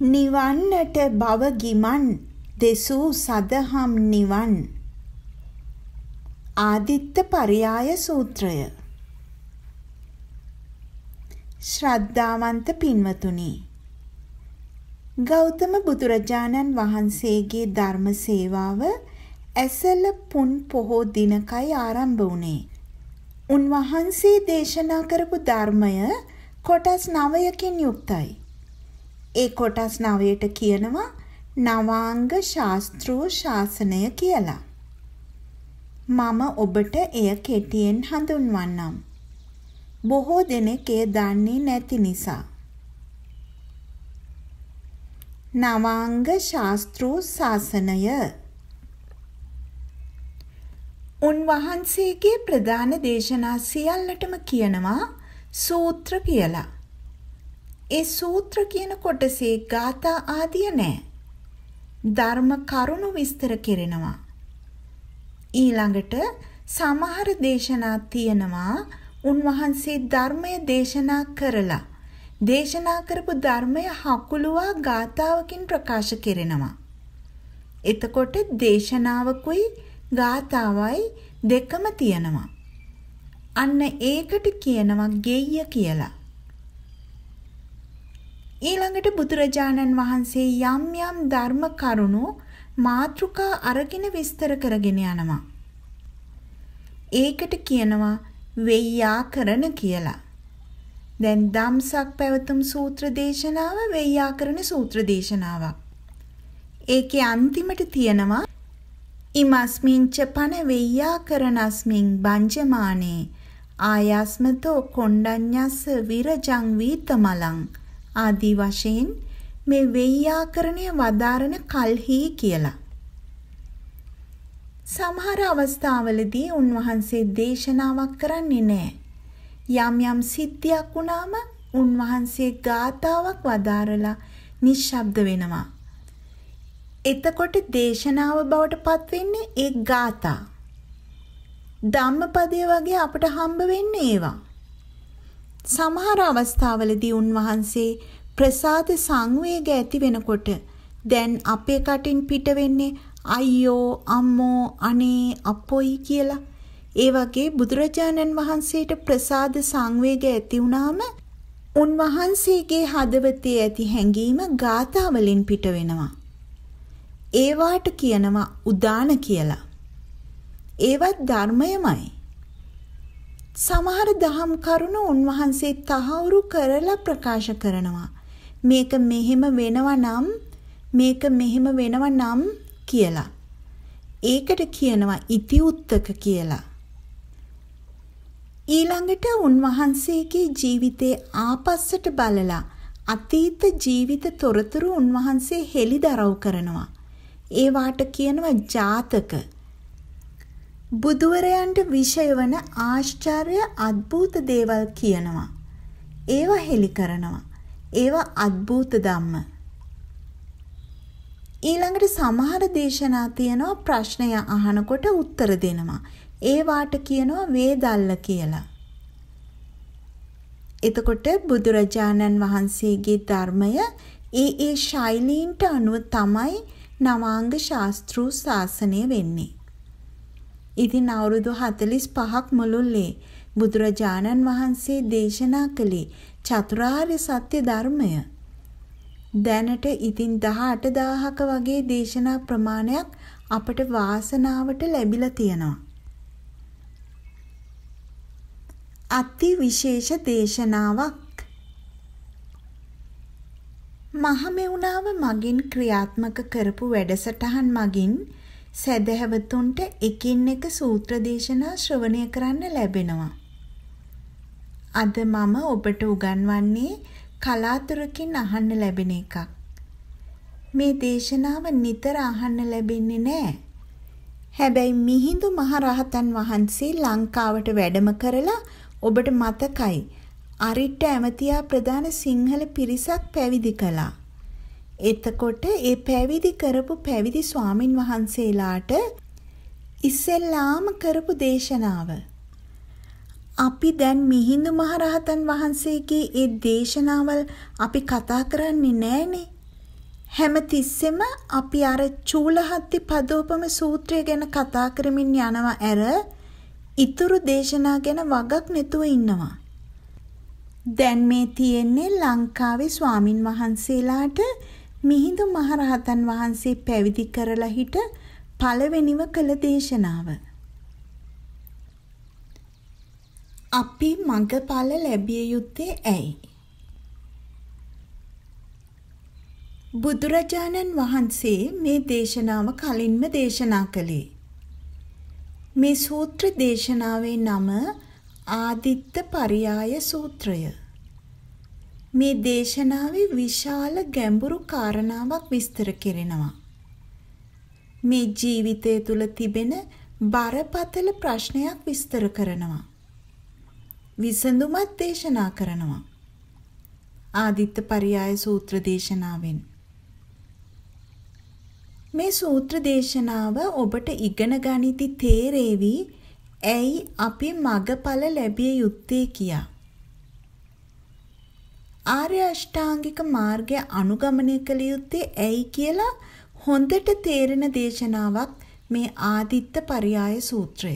නිවන්නට බව ගිමන් දෙසූ සදහම් නිවන් ආදිත්ත පරයාය සූත්‍රය ශ්‍රද්ධාවන්ත පින්වතුනි ගෞතම බුදුරජාණන් වහන්සේගේ ධර්ම සේවාව ඇසල පුන් පොහෝ දිනකයි ආරම්භ වුණේ. උන්වහන්සේ දේශනා කරපු ධර්මය කොටස් 9කින් යුක්තයි. ඒ කොටස් නවයට කියනවා නවාංග ශාස්ත්‍රූ ශාසනය කියලා. මම ඔබට එය කෙටියෙන් හඳුන්වන්නම්. බොහෝ දෙනෙක් ඒ දන්නේ නැති නිසා. නවාංග ශාස්ත්‍රූ ශාසනය උන්වහන්සේගේ ප්‍රධාන දේශනා සියල්ලටම කියනවා සූත්‍ර කියලා. ඒ සූත්‍ර කියන කොටසේ ගාථා ආදිය නැහැ. ධර්ම කරුණු විස්තර කෙරෙනවා. ඊළඟට සමහර දේශනා තියෙනවා උන්වහන්සේ ධර්මය දේශනා කරලා දේශනා කරපු ධර්මය හකුලුවා ගාතාවකින් ප්‍රකාශ කෙරෙනවා. එතකොට දේශනාවකුයි ගාතාවයි දෙකම තියෙනවා. අන්න ඒකට කියනවා ගෙය්‍ය කියලා. ඊළඟට බුදුරජාණන් වහන්සේ යම් යම් ධර්ම කරුණු මාත්‍රිකා අරගෙන විස්තර කරගෙන යනවා. ඒකට කියනවා වෙය්‍යාකරණ කියලා. දැන් ධම්සක් පැවතුම් සූත්‍ර දේශනාව වෙය්‍යාකරණ සූත්‍ර දේශනාවක්. ඒකේ අන්තිමට තියෙනවා ඉමස්මින්ච පන වෙය්‍යාකරණස්මින් බංජමානේ ආයාස්මතෝ කොණ්ඩඤ්ඤස්ස විරජං වීතමලං ආදී වශයෙන් මේ වෙය්‍යාකරණය වදාරන කල්හි කියලා. සමහර අවස්ථාවලදී උන්වහන්සේ දේශනාවක් කරන්නේ නැහැ. යම් යම් සිද්ධියක් වුණාම උන්වහන්සේ ගාතාවක් වදාරලා නිශ්ශබ්ද වෙනවා. එතකොට දේශනාව බවට පත් වෙන්නේ ඒ ගාතා. ධම්මපදයේ වගේ අපට හම්බ වෙන්නේ ඒවා. සමහර අවස්ථාවලදී උන්වහන්සේ ප්‍රසාද සංවේග ඇති වෙනකොට දැන් අපේ කටින් පිට වෙන්නේ අයියෝ අම්මෝ අනේ අපොයි කියලා. ඒ වගේ බුදුරජාණන් වහන්සේට ප්‍රසාද සංවේග ඇති වුණාම උන්වහන්සේගේ හදවතේ ඇති හැඟීම ගාථා වලින් පිට වෙනවා. ඒවාට කියනවා උදාන කියලා. ඒවත් ධර්මයමයි. සමහර දහම් කරුණු උන්වහන්සේ තහවුරු කරලා ප්‍රකාශ කරනවා. මේක මෙහෙම වෙනවා නම් මේක මෙහෙම වෙනවා නම් කියලා. ඒකට කියනවා ඉතිඋත්තක කියලා. ඊළඟට උන්වහන්සේගේ ජීවිතේ ආපස්සට බලලා අතීත ජීවිත තොරතුරු උන්වහන්සේ හෙළිදරව් කරනවා. ඒ වාට කියනවා ජාතක. බුදුවරයන්ට විෂය වන ආශ්චර්ය අද්භූත දේවල් කියනවා. ඒවා හෙළි කරනවා. ඒවා අද්භූත ධම්ම. ඊළඟට සමහර දේශනා තියෙනවා ප්‍රශ්නය අහනකොට උත්තර දෙනවා. ඒ වාට කියනවා වේදල්ල කියලා. එතකොට බුදුරජාණන් වහන්සේගේ ධර්මය ඒ ඒ ශෛලීන්ට අනුව තමයි නවාංග ශාස්ත්‍රූ ශාසනය වෙන්නේ. ඉතින් අවුරුදු 45ක් මුළුල්ලේ බුදුරජාණන් වහන්සේ දේශනා කළේ චතුරාර්ය සත්‍ය ධර්මය. දැනට ඉතින් 18000ක වගේ දේශනා ප්‍රමාණයක් අපට වාසනාවට ලැබිලා තියෙනවා. අති විශේෂ දේශනාවක් මහමෙවුනාව මගින් ක්‍රියාත්මක කරපු වැඩසටහන් මගින් සැදැහැවතුන්ට එකින් එක සූත්‍ර දේශනා ශ්‍රවණය කරන්න ලැබෙනවා. අද මම ඔබට උගන්වන්නේ කලාතුරකින් අහන්න ලැබෙන එකක්. මේ දේශනාව නිතර අහන්න ලැබෙන්නේ නැහැ. හැබැයි මිහිඳු මහ රහතන් වහන්සේ ලංකාවට වැඩම කරලා ඔබට මතකයි අරිට්ට ඇමතියා ප්‍රධාන සිංහල පිරිසක් පැවිදි කළා. එතකොට ඒ පැවිදි කරපු පැවිදි ස්වාමින් වහන්සේලාට ඉස්සෙල්ලාම කරපු දේශනාව. අපි දැන් මිහිඳු මහරහතන් වහන්සේගේ ඒ දේශනාවල් අපි කතා කරන්නේ නෑනේ. හැම තිස්සෙම අපි අර චූලහත්ති පදෝපම සූත්‍රය ගැන කතා කරමින් යනවා ඇර ඉතුරු දේශනා ගැන වගක් නැතුව ඉන්නවා. දැන් මේ තියෙන්නේ ලංකාවේ ස්වාමින් වහන්සේලාට මිහිඳු මහරහතන් වහන්සේ පැවිදි කරලා හිට පළවෙනිව කළ දේශනාව. අපි මඟඵල ලැබිය යුත්තේ ඇයි? බුදුරජාණන් වහන්සේ මේ දේශනාව කලින්ම දේශනා කළේ. මේ සූත්‍ර දේශනාවේ නම ආදිත්ත පරියාය සූත්‍රය. මේ දේශනාවේ විශාල ගැඹුරු කාරණාවක් විස්තර කෙරෙනවා. මේ ජීවිතය තුළ තිබෙන බරපතල ප්‍රශ්නයක් විස්තර කරනවා. විසඳුමත් දේශනා කරනවා. ආදිත්ත පරියාය සූත්‍ර දේශනාවෙන්. මේ සූත්‍ර දේශනාව ඔබට ඉගෙන ගනිති තේරේවි ඇයි අපි මගඵල ලැබිය යුත්තේ කියා. ආර්ය අෂ්ටාංගික මාර්ගය අනුගමනය කළ යුත්තේ ඇයි කියලා හොඳට තේරෙන දේශනාවක් මේ ආදිත්ත පරයාය සූත්‍රය.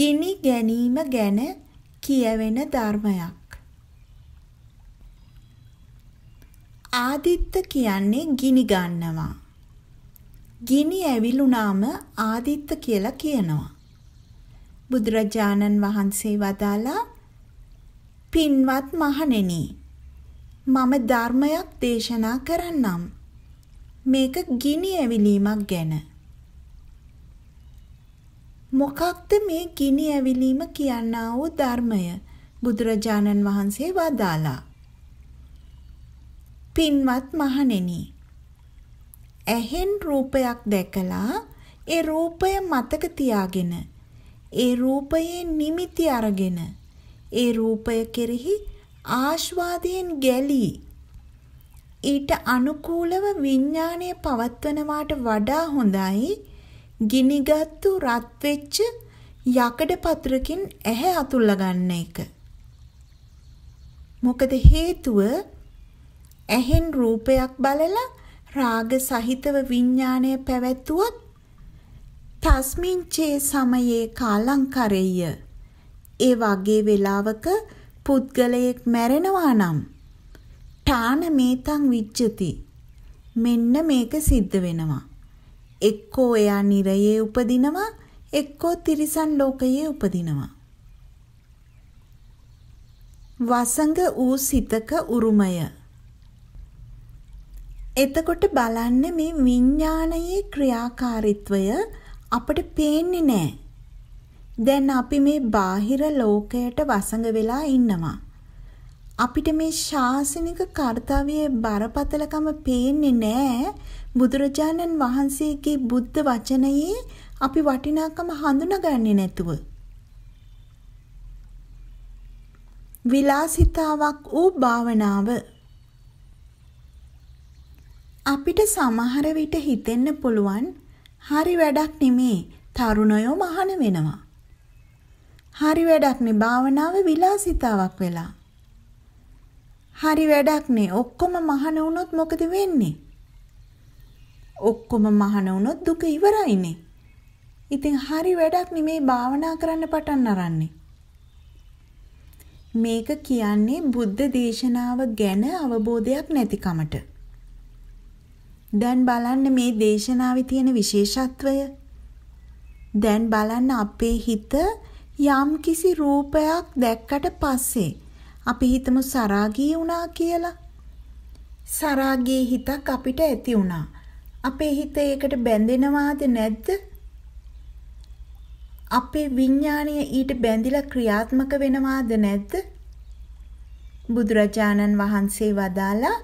ගිනි ගැනීම ගැන කියවෙන ධර්මයක්. ආදිත්ත කියන්නේ ගිනි ගන්නවා. ගිනි ඇවිලුනාම ආදිත්ත කියලා කියනවා. බුදුරජාණන් වහන්සේ වදාලා පින්වත් මහණෙනි මම ධර්මයක් දේශනා කරන්නම් මේක ගිනි ඇවිලීමක් ගැන මොකක්ද මේ ගිනි ඇවිලීම කියනා වූ ධර්මය බුදුරජාණන් වහන්සේ වදාලා පින්වත් මහණෙනි ඇහෙන් රූපයක් දැකලා ඒ රූපය මතක තියාගෙන ඒ රූපයේ නිමිති අරගෙන ඒ රූපය කෙරෙහි ආශ්වාදයෙන් ගැලී ඊට අනුකූලව විඥාණය පවත්වනවාට වඩා හොඳයි ගිනිගත්තු රත් වෙච්ච යකඩ පත්‍රකින් ඇහැ අතුල්ලා ගන්න එක. මොකද හේතුව ඇහෙන් රූපයක් බලලා රාග සහිතව විඥාණය පැවැත්වුවොත් තස්මින් චේ සමයේ කාලංකරෙය්‍ය ඒ වගේ වෙලාවක පුද්ගලයෙක් මැරෙනවා නම් ඨාන මේතං විච්ඡති මෙන්න මේක සිද්ධ වෙනවා එක්කෝ එයා නිරයේ උපදිනවා එක්කෝ තිරිසන් ලෝකයේ උපදිනවා වසඟ ඌ සිතක උරුමය එතකොට බලන්න මේ විඥානයේ ක්‍රියාකාරීත්වය අපිට පේන්නේ නැහැ දැන් අපි මේ බාහිර ලෝකයට වසඟ වෙලා ඉන්නවා. අපිට මේ ශාසනික කාර්යයේ බරපතලකම පේන්නේ නෑ. බුදුරජාණන් වහන්සේගේ බුද්ධ වචනයේ අපි වටිනාකම හඳුනාගන්නේ නැතුව. විලාසිතාවක් වූ භාවනාව අපිට සමහර විට හිතෙන්න පුළුවන් හරි වැඩක් නෙමේ තරුණයෝ මහාන වෙනවා හරි වැඩක් නේ භාවනාව විලාසිතාවක් වෙලා. හරි වැඩක් නේ ඔක්කොම මහන වුණොත් මොකද වෙන්නේ? ඔක්කොම මහන වුණොත් දුක ඉවරයිනේ. ඉතින් හරි වැඩක් නෙමේ භාවනා කරන්න පටන් අරන්නේ. මේක කියන්නේ බුද්ධ දේශනාව ගැන අවබෝධයක් නැතිකමට. දැන් බලන්න මේ දේශනාවේ තියෙන විශේෂත්වය. දැන් බලන්න අපේ හිත යම්කිසි රූපයක් දැක්කට පස්සේ අපි හිතමු සරාගී වුණා කියලා. සරාගී හිතක් අපිට ඇති වුණා. අපේ හිත ඒකට බැඳෙනවාද නැද්ද? අපේ විඥාණය ඊට බැඳිලා ක්‍රියාත්මක වෙනවාද නැද්ද? බුදුරජාණන් වහන්සේ වදාලා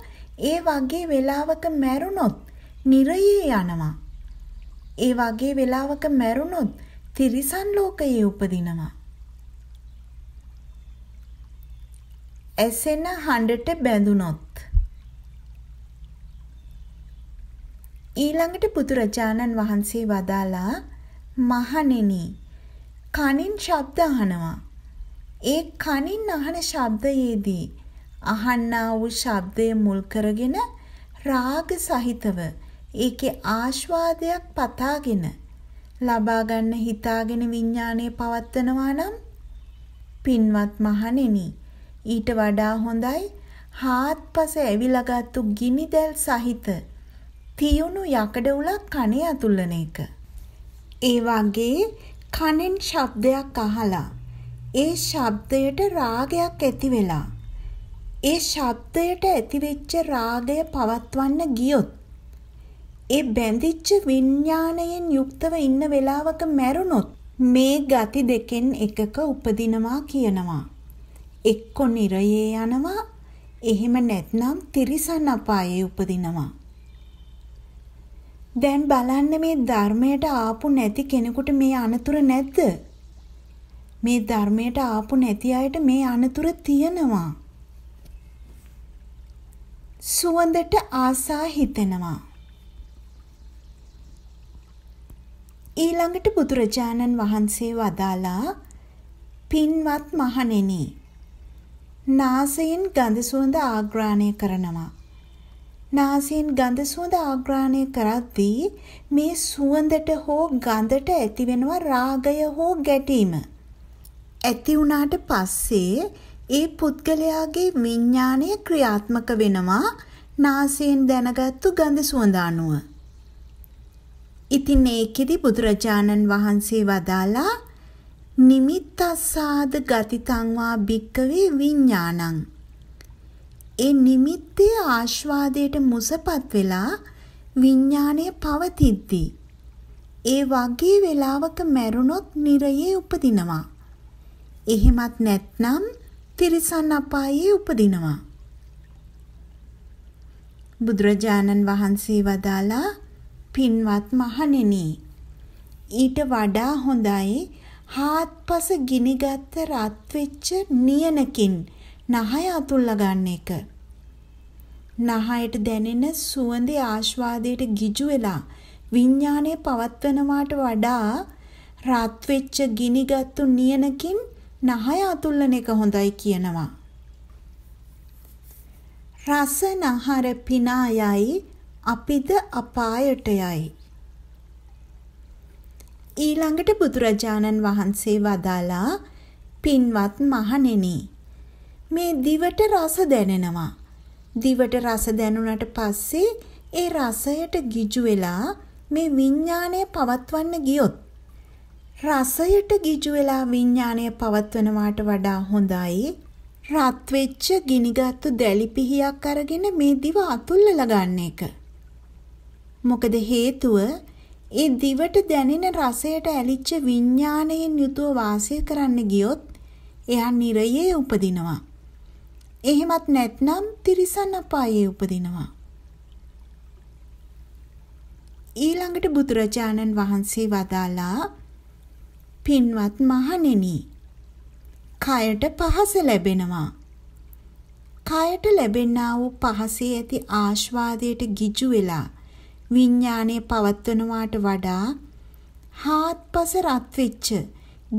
ඒ වගේ වෙලාවක මැරුණොත් නිරයේ යනවා. ඒ වගේ වෙලාවක මැරුණොත් තිරිසන් ලෝකයේ උපදිනවා. ඇසෙන හඬට බැඳුනොත් ඊළඟට බුදුරජාණන් වහන්සේ වදාලා මහණෙනි කනින් ශබ්ද අහනවා. ඒ කනින් අහන ශබ්දයේදී අහන්නා වූ ශබ්දය මුල් කරගෙන රාග සහිතව ඒකේ ආස්වාදයක් පතාගෙන ලබා ගන්න හිතාගෙන විඥාණය පවත්වනවා නම් පින්වත් මහණෙනි ඊට වඩා හොඳයි හාත්පස ඇවිලාගත්තු ගිනිදැල් සහිත තියුණු යකඩ උලක් කනේ අතුල්ලන එක. ඒ වගේ කනෙන් ශබ්දයක් අහලා ඒ ශබ්දයට රාගයක් ඇති වෙලා ඒ ශබ්දයට ඇතිවෙච්ච රාගය පවත්වන්න ගියොත් ඒ බැඳිච්ච විඤ්ඥාණයෙන් යුක්තව ඉන්න වෙලාවක මැරුණොත් මේ ගති දෙකෙන් එකක උපදිනවා කියනවා. එක්කො නිරයේ යනවා එහෙම නැත්නම් තිරිසන් අපායේ උපදිනවා. දැන් බලන්න මේ ධර්මයට ආපු නැති කෙනෙකුට මේ අනතුර නැද්ද? මේ ධර්මයට ආපු නැති අයට මේ අනතුර තියෙනවා. සුවඳට ආසා හිතෙනවා. ඊළඟට බුදුරජාණන් වහන්සේ වදාලා පින්වත් මහණෙනි නාසයෙන් ගඳ සුවඳ ආග්‍රාණය කරනවා නාසයෙන් ගඳ සුවඳ ආග්‍රාණය කරද්දී මේ සුවඳට හෝ ගඳට ඇතිවෙනවා රාගය හෝ ගැටීම ඇති වුණාට පස්සේ ඒ පුද්ගලයාගේ විඥාණය ක්‍රියාත්මක වෙනවා නාසයෙන් දැනගත්තු ගඳ සුවඳ අනුව ඉතින් ඒකෙදි බුදුරජාණන් වහන්සේ වදාලා නිමිත්තස්සාද ගතිතංවා භික්කවේ විඤ්ඥානං. ඒ නිමිත්තේ ආශ්වාදයට මුසපත් වෙලා විඤ්ඥානය පවතිද්දී. ඒ වගේ වෙලාවක මැරුණොත් නිරයේ උපදිනවා. එහෙමත් නැත්නම් තිරිසන් අපායේ උපදිනවා. බුදුරජාණන් වහන්සේ වදාලා පින්වත් මහණෙනි ඊට වඩා හොඳයි හාත්පස ගිනිගත් රත් වෙච්ච නියනකින් නහය අතුල්ලා ගන්න එක. නහයට දැනෙන සුවඳේ ආස්වාදයට ගිජු වෙලා විඥානය පවත්වනවාට වඩා රත් වෙච්ච ගිනිගත්තු නියනකින් නහය අතුල්ලන එක හොඳයි කියනවා. රස නහර පිනායයි අපිද අපායට යයි. ඊළඟට බුදුරජාණන් වහන්සේ වදාලා පින්වත් මහණෙනි මේ දිවට රස දැනෙනවා. දිවට රස දැනුණට පස්සේ ඒ රසයට ගිජු වෙලා මේ විඥාණය පවත්වන්න ගියොත් රසයට ගිජු වෙලා විඥාණය පවත්වනවාට වඩා හොඳයි රත් වෙච්ච ගිනිගත්තු දැලි පිහියක් අරගෙන මේ දිව අතුල්ලලා ගන්න එක. මොකද හේතුව ඒ දිවට දැනෙන රසයට ඇලිච්ච විඥාණයෙන් යුතුව වාසය කරන්න ගියොත් එයා නිරයේ උපදිනවා. එහෙමත් නැත්නම් තිරිසන් අපායේ උපදිනවා. ඊළඟට බුදුරජාණන් වහන්සේ වදාලා පින්වත් මහණෙනි කයට පහස ලැබෙනවා. කයට ලැබෙන්නා වූ පහසේ ඇති ආස්වාදයට ගිජු වෙලා විඥාණය පවත්වනවාට වඩා හාත්පස රත් වෙච්ච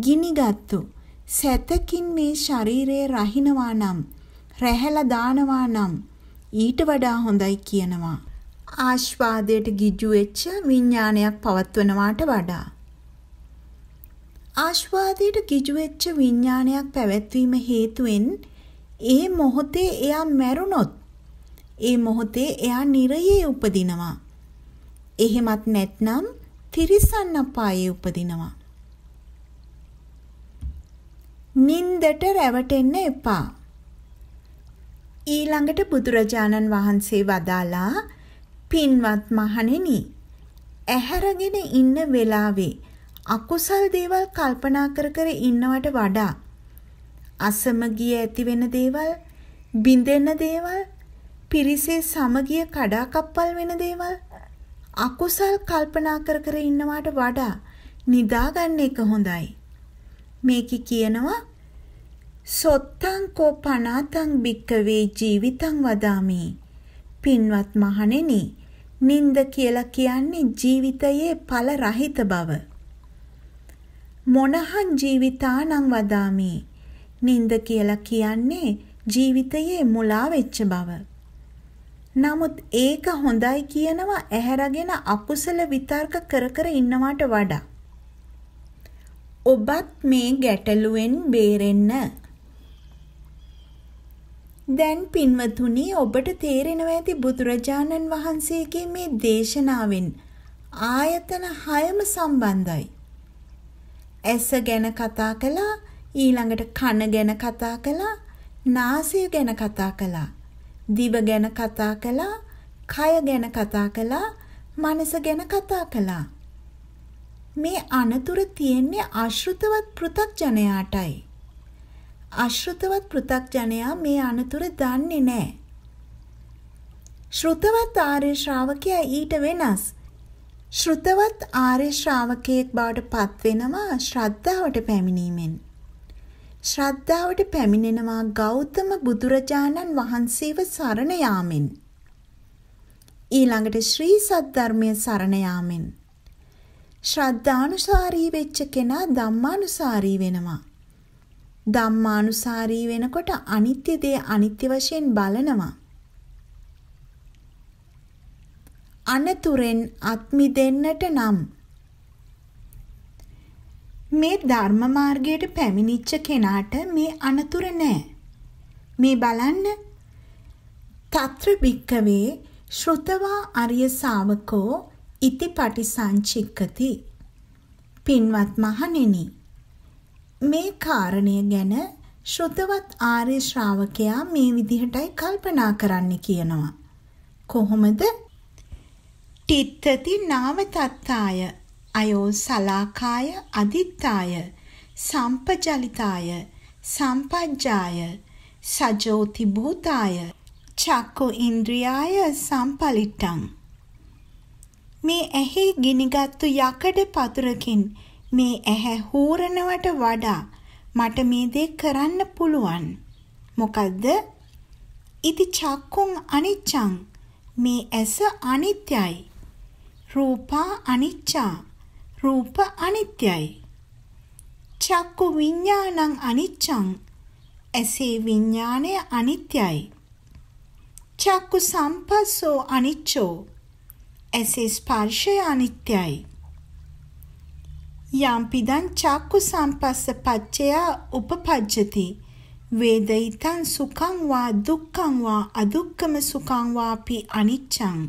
ගිනිගත්තු සැතකින් මේ ශරීරය රහිනවා නම් රැහැලා දානවා නම් ඊට වඩා හොඳයි කියනවා ආස්වාදයට ගිජු වෙච්ච විඥානයක් පවත්වනවාට වඩා ආස්වාදයට ගිජු වෙච්ච විඥානයක් පැවැත්වීම හේතුවෙන් ඒ මොහොතේ එයා මැරුණොත් ඒ මොහොතේ එයා නිරයේ උපදිනවා එහෙමත් නැත්නම් තිරිසන් අපායේ උපදිනවා. නින්දට රැවටෙන්න එපා. ඊළඟට බුදුරජාණන් වහන්සේ වදාලා පින්වත් මහණෙනි ඇහැරගෙන ඉන්න වෙලාවේ අකුසල් දේවල් කල්පනා කර කර ඉන්නවට වඩා අසමගිය ඇති වෙන දේවල් බින්දෙන දේවල් පිරිසේ සමගිය කඩාකප්පල් වෙන දේවල් අකුසල් කල්පනා කර කර ඉන්නවාට වඩා නිදාගන්න එක හොඳයි. මේක කියනවා සොත්තං කෝ පනාතං භික්කවේ ජීවිතං වදාමි. පින්වත් මහණෙනි, නිନ୍ଦ කියලා කියන්නේ ජීවිතයේ ඵල රහිත බව. මොනහං ජීවිතානං වදාමි. නිନ୍ଦ කියලා කියන්නේ ජීවිතයේ මුලා වෙච්ච බව. නමුත් ඒක හොඳයි කියනවා ඇහැරගෙන අකුසල විතර්ක කර කර ඉන්නවට වඩා. ඔබත් මේ ගැටලුවෙන් බේරෙන්න. දැන් පින්වතුනි ඔබට තේරෙනවා ඇති බුදුරජාණන් වහන්සේගේ මේ දේශනාවෙන් ආයතන 6ම සම්බන්ධයි. ඇස ගැන කතා කළා, ඊළඟට කන ගැන කතා කළා, නාසය ගැන කතා කළා. දිව ගැන කතා කළා, කය ගැන කතා කළා, මනස ගැන කතා කළා. මේ අනතුර තියෙන්නේ අශෘතවත් පෘ탁ජනයාටයි. අශෘතවත් පෘ탁ජනයා මේ අනතුර දන්නේ නැහැ. ශ්‍රුතවත් ආර්ය ශ්‍රාවකයා ඊට වෙනස්. ශ්‍රුතවත් ආර්ය ශ්‍රාවකයෙක් බවට පත්වෙනවා ශ්‍රද්ධාවට පැමිණීමෙන්. ශ්‍රද්ධාවට පැමිණෙනවා ගෞතම බුදුරජාණන් වහන්සේව සරණ යාමෙන්. ඊළඟට ශ්‍රී සද්ධර්මයේ සරණ යාමෙන්. ශ්‍රද්ධානුසාරී වෙච්ච කෙනා ධම්මානුසාරී වෙනවා. ධම්මානුසාරී වෙනකොට අනිත්‍ය දේ අනිත්‍ය වශයෙන් බලනවා. අනතුරෙන් අත්මි දෙන්නට නම් මේ ධර්ම මාර්ගයට පැමිණිච්ච කෙනාට මේ අනතුර නෑ. මේ බලන්න. తත්‍ර භික්කවේ ශ්‍රුතවා අරිය ශාවකෝ ඉති පටිසංචික්කති. පින්වත් මහණෙනි. මේ කාරණය ගැන ශ්‍රුතවත් ආර්ය ශ්‍රාවකයා මේ විදිහටයි කල්පනා කරන්න කියනවා. කොහොමද? තිත්තති නාම තත්තාය අයෝ සලාකාය අදිත්තාය සම්පජලිතාය සම්පජ්ජාය සජෝති භූතාය චක්කු ඉන්ද්‍රියාය සම්පලිට්ටං මේ ඇහි ගිනිගත්තු යකඩ පතුරකින් මේ ඇහැ හූරනවට වඩා මට මේ දේ කරන්න පුළුවන් මොකද්ද ඉති චක්කුං අනිච්චං මේ ඇස අනිත්‍යයි රූපා අනිච්චා රූප අනිත්‍යයි. චක්කු විඤ්ඤාණං අනිච්චං ඇසේ විඤ්ඤාණය අනිත්‍යයි. චක්කු සම්පස්සෝ අනිච්චෝ ඇසේ ස්පර්ශය අනිත්‍යයි. යම්පිදං චක්කු සම්පස්ස පච්චයා උපපජ්ජති වේදිතං සුඛං වා දුක්ඛං වා අදුක්ඛම සුඛං වාපි අනිච්ඡං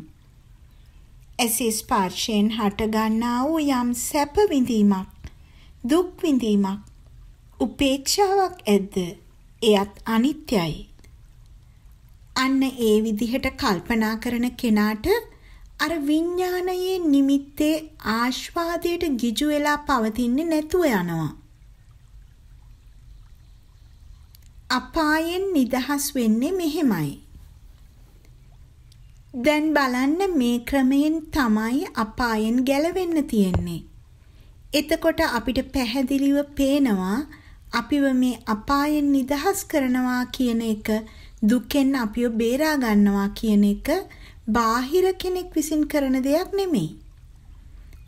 ඇසේ ස්පර්ශයෙන් හටගන්නා වූ යම් සැප විඳීමක් දුක් විඳීමක් උපේක්ෂාවක් ඇද්ද එයත් අනිත්‍යයි අන්න ඒ විදිහට කල්පනා කරන කෙනාට අර විඥානයේ නිමිත්තේ ආස්වාදයට ගිජු වෙලා පවතින්නේ නැතුව යනවා අපායෙන් නිදහස් වෙන්නේ මෙහෙමයි දැන් බලන්න මේ ක්‍රමයෙන් තමයි අපායෙන් ගැලවෙන්න තියෙන්නේ. එතකොට අපිට පැහැදිලිව පේනවා අපිව මේ අපායෙන් නිදහස් කරනවා කියන එක දුකෙන් අපිව බේරා ගන්නවා කියන එක බාහිර කෙනෙක් විසින් කරන දෙයක් නෙමෙයි.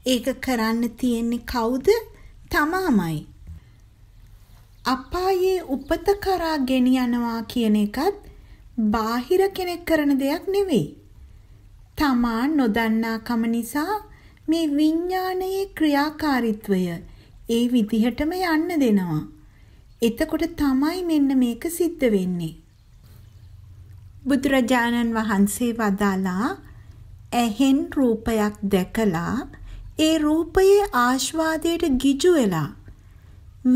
ඒක කරන්න තියෙන්නේ කවුද? තමාමයි. අපායේ උපත කරා ගෙන යනවා කියන එකත් බාහිර කෙනෙක් කරන දෙයක් නෙවෙයි. තමා නොදන්නාකම නිසා මේ විඥානයේ ක්‍රියාකාරීත්වය ඒ විදිහටම යන්න දෙනවා. එතකොට තමයි මෙන්න මේක සිද්ධ වෙන්නේ. බුදුරජාණන් වහන්සේ වදාලා ඇහෙන් රූපයක් දැකලා ඒ රූපයේ ආස්වාදයට ගිජු වෙලා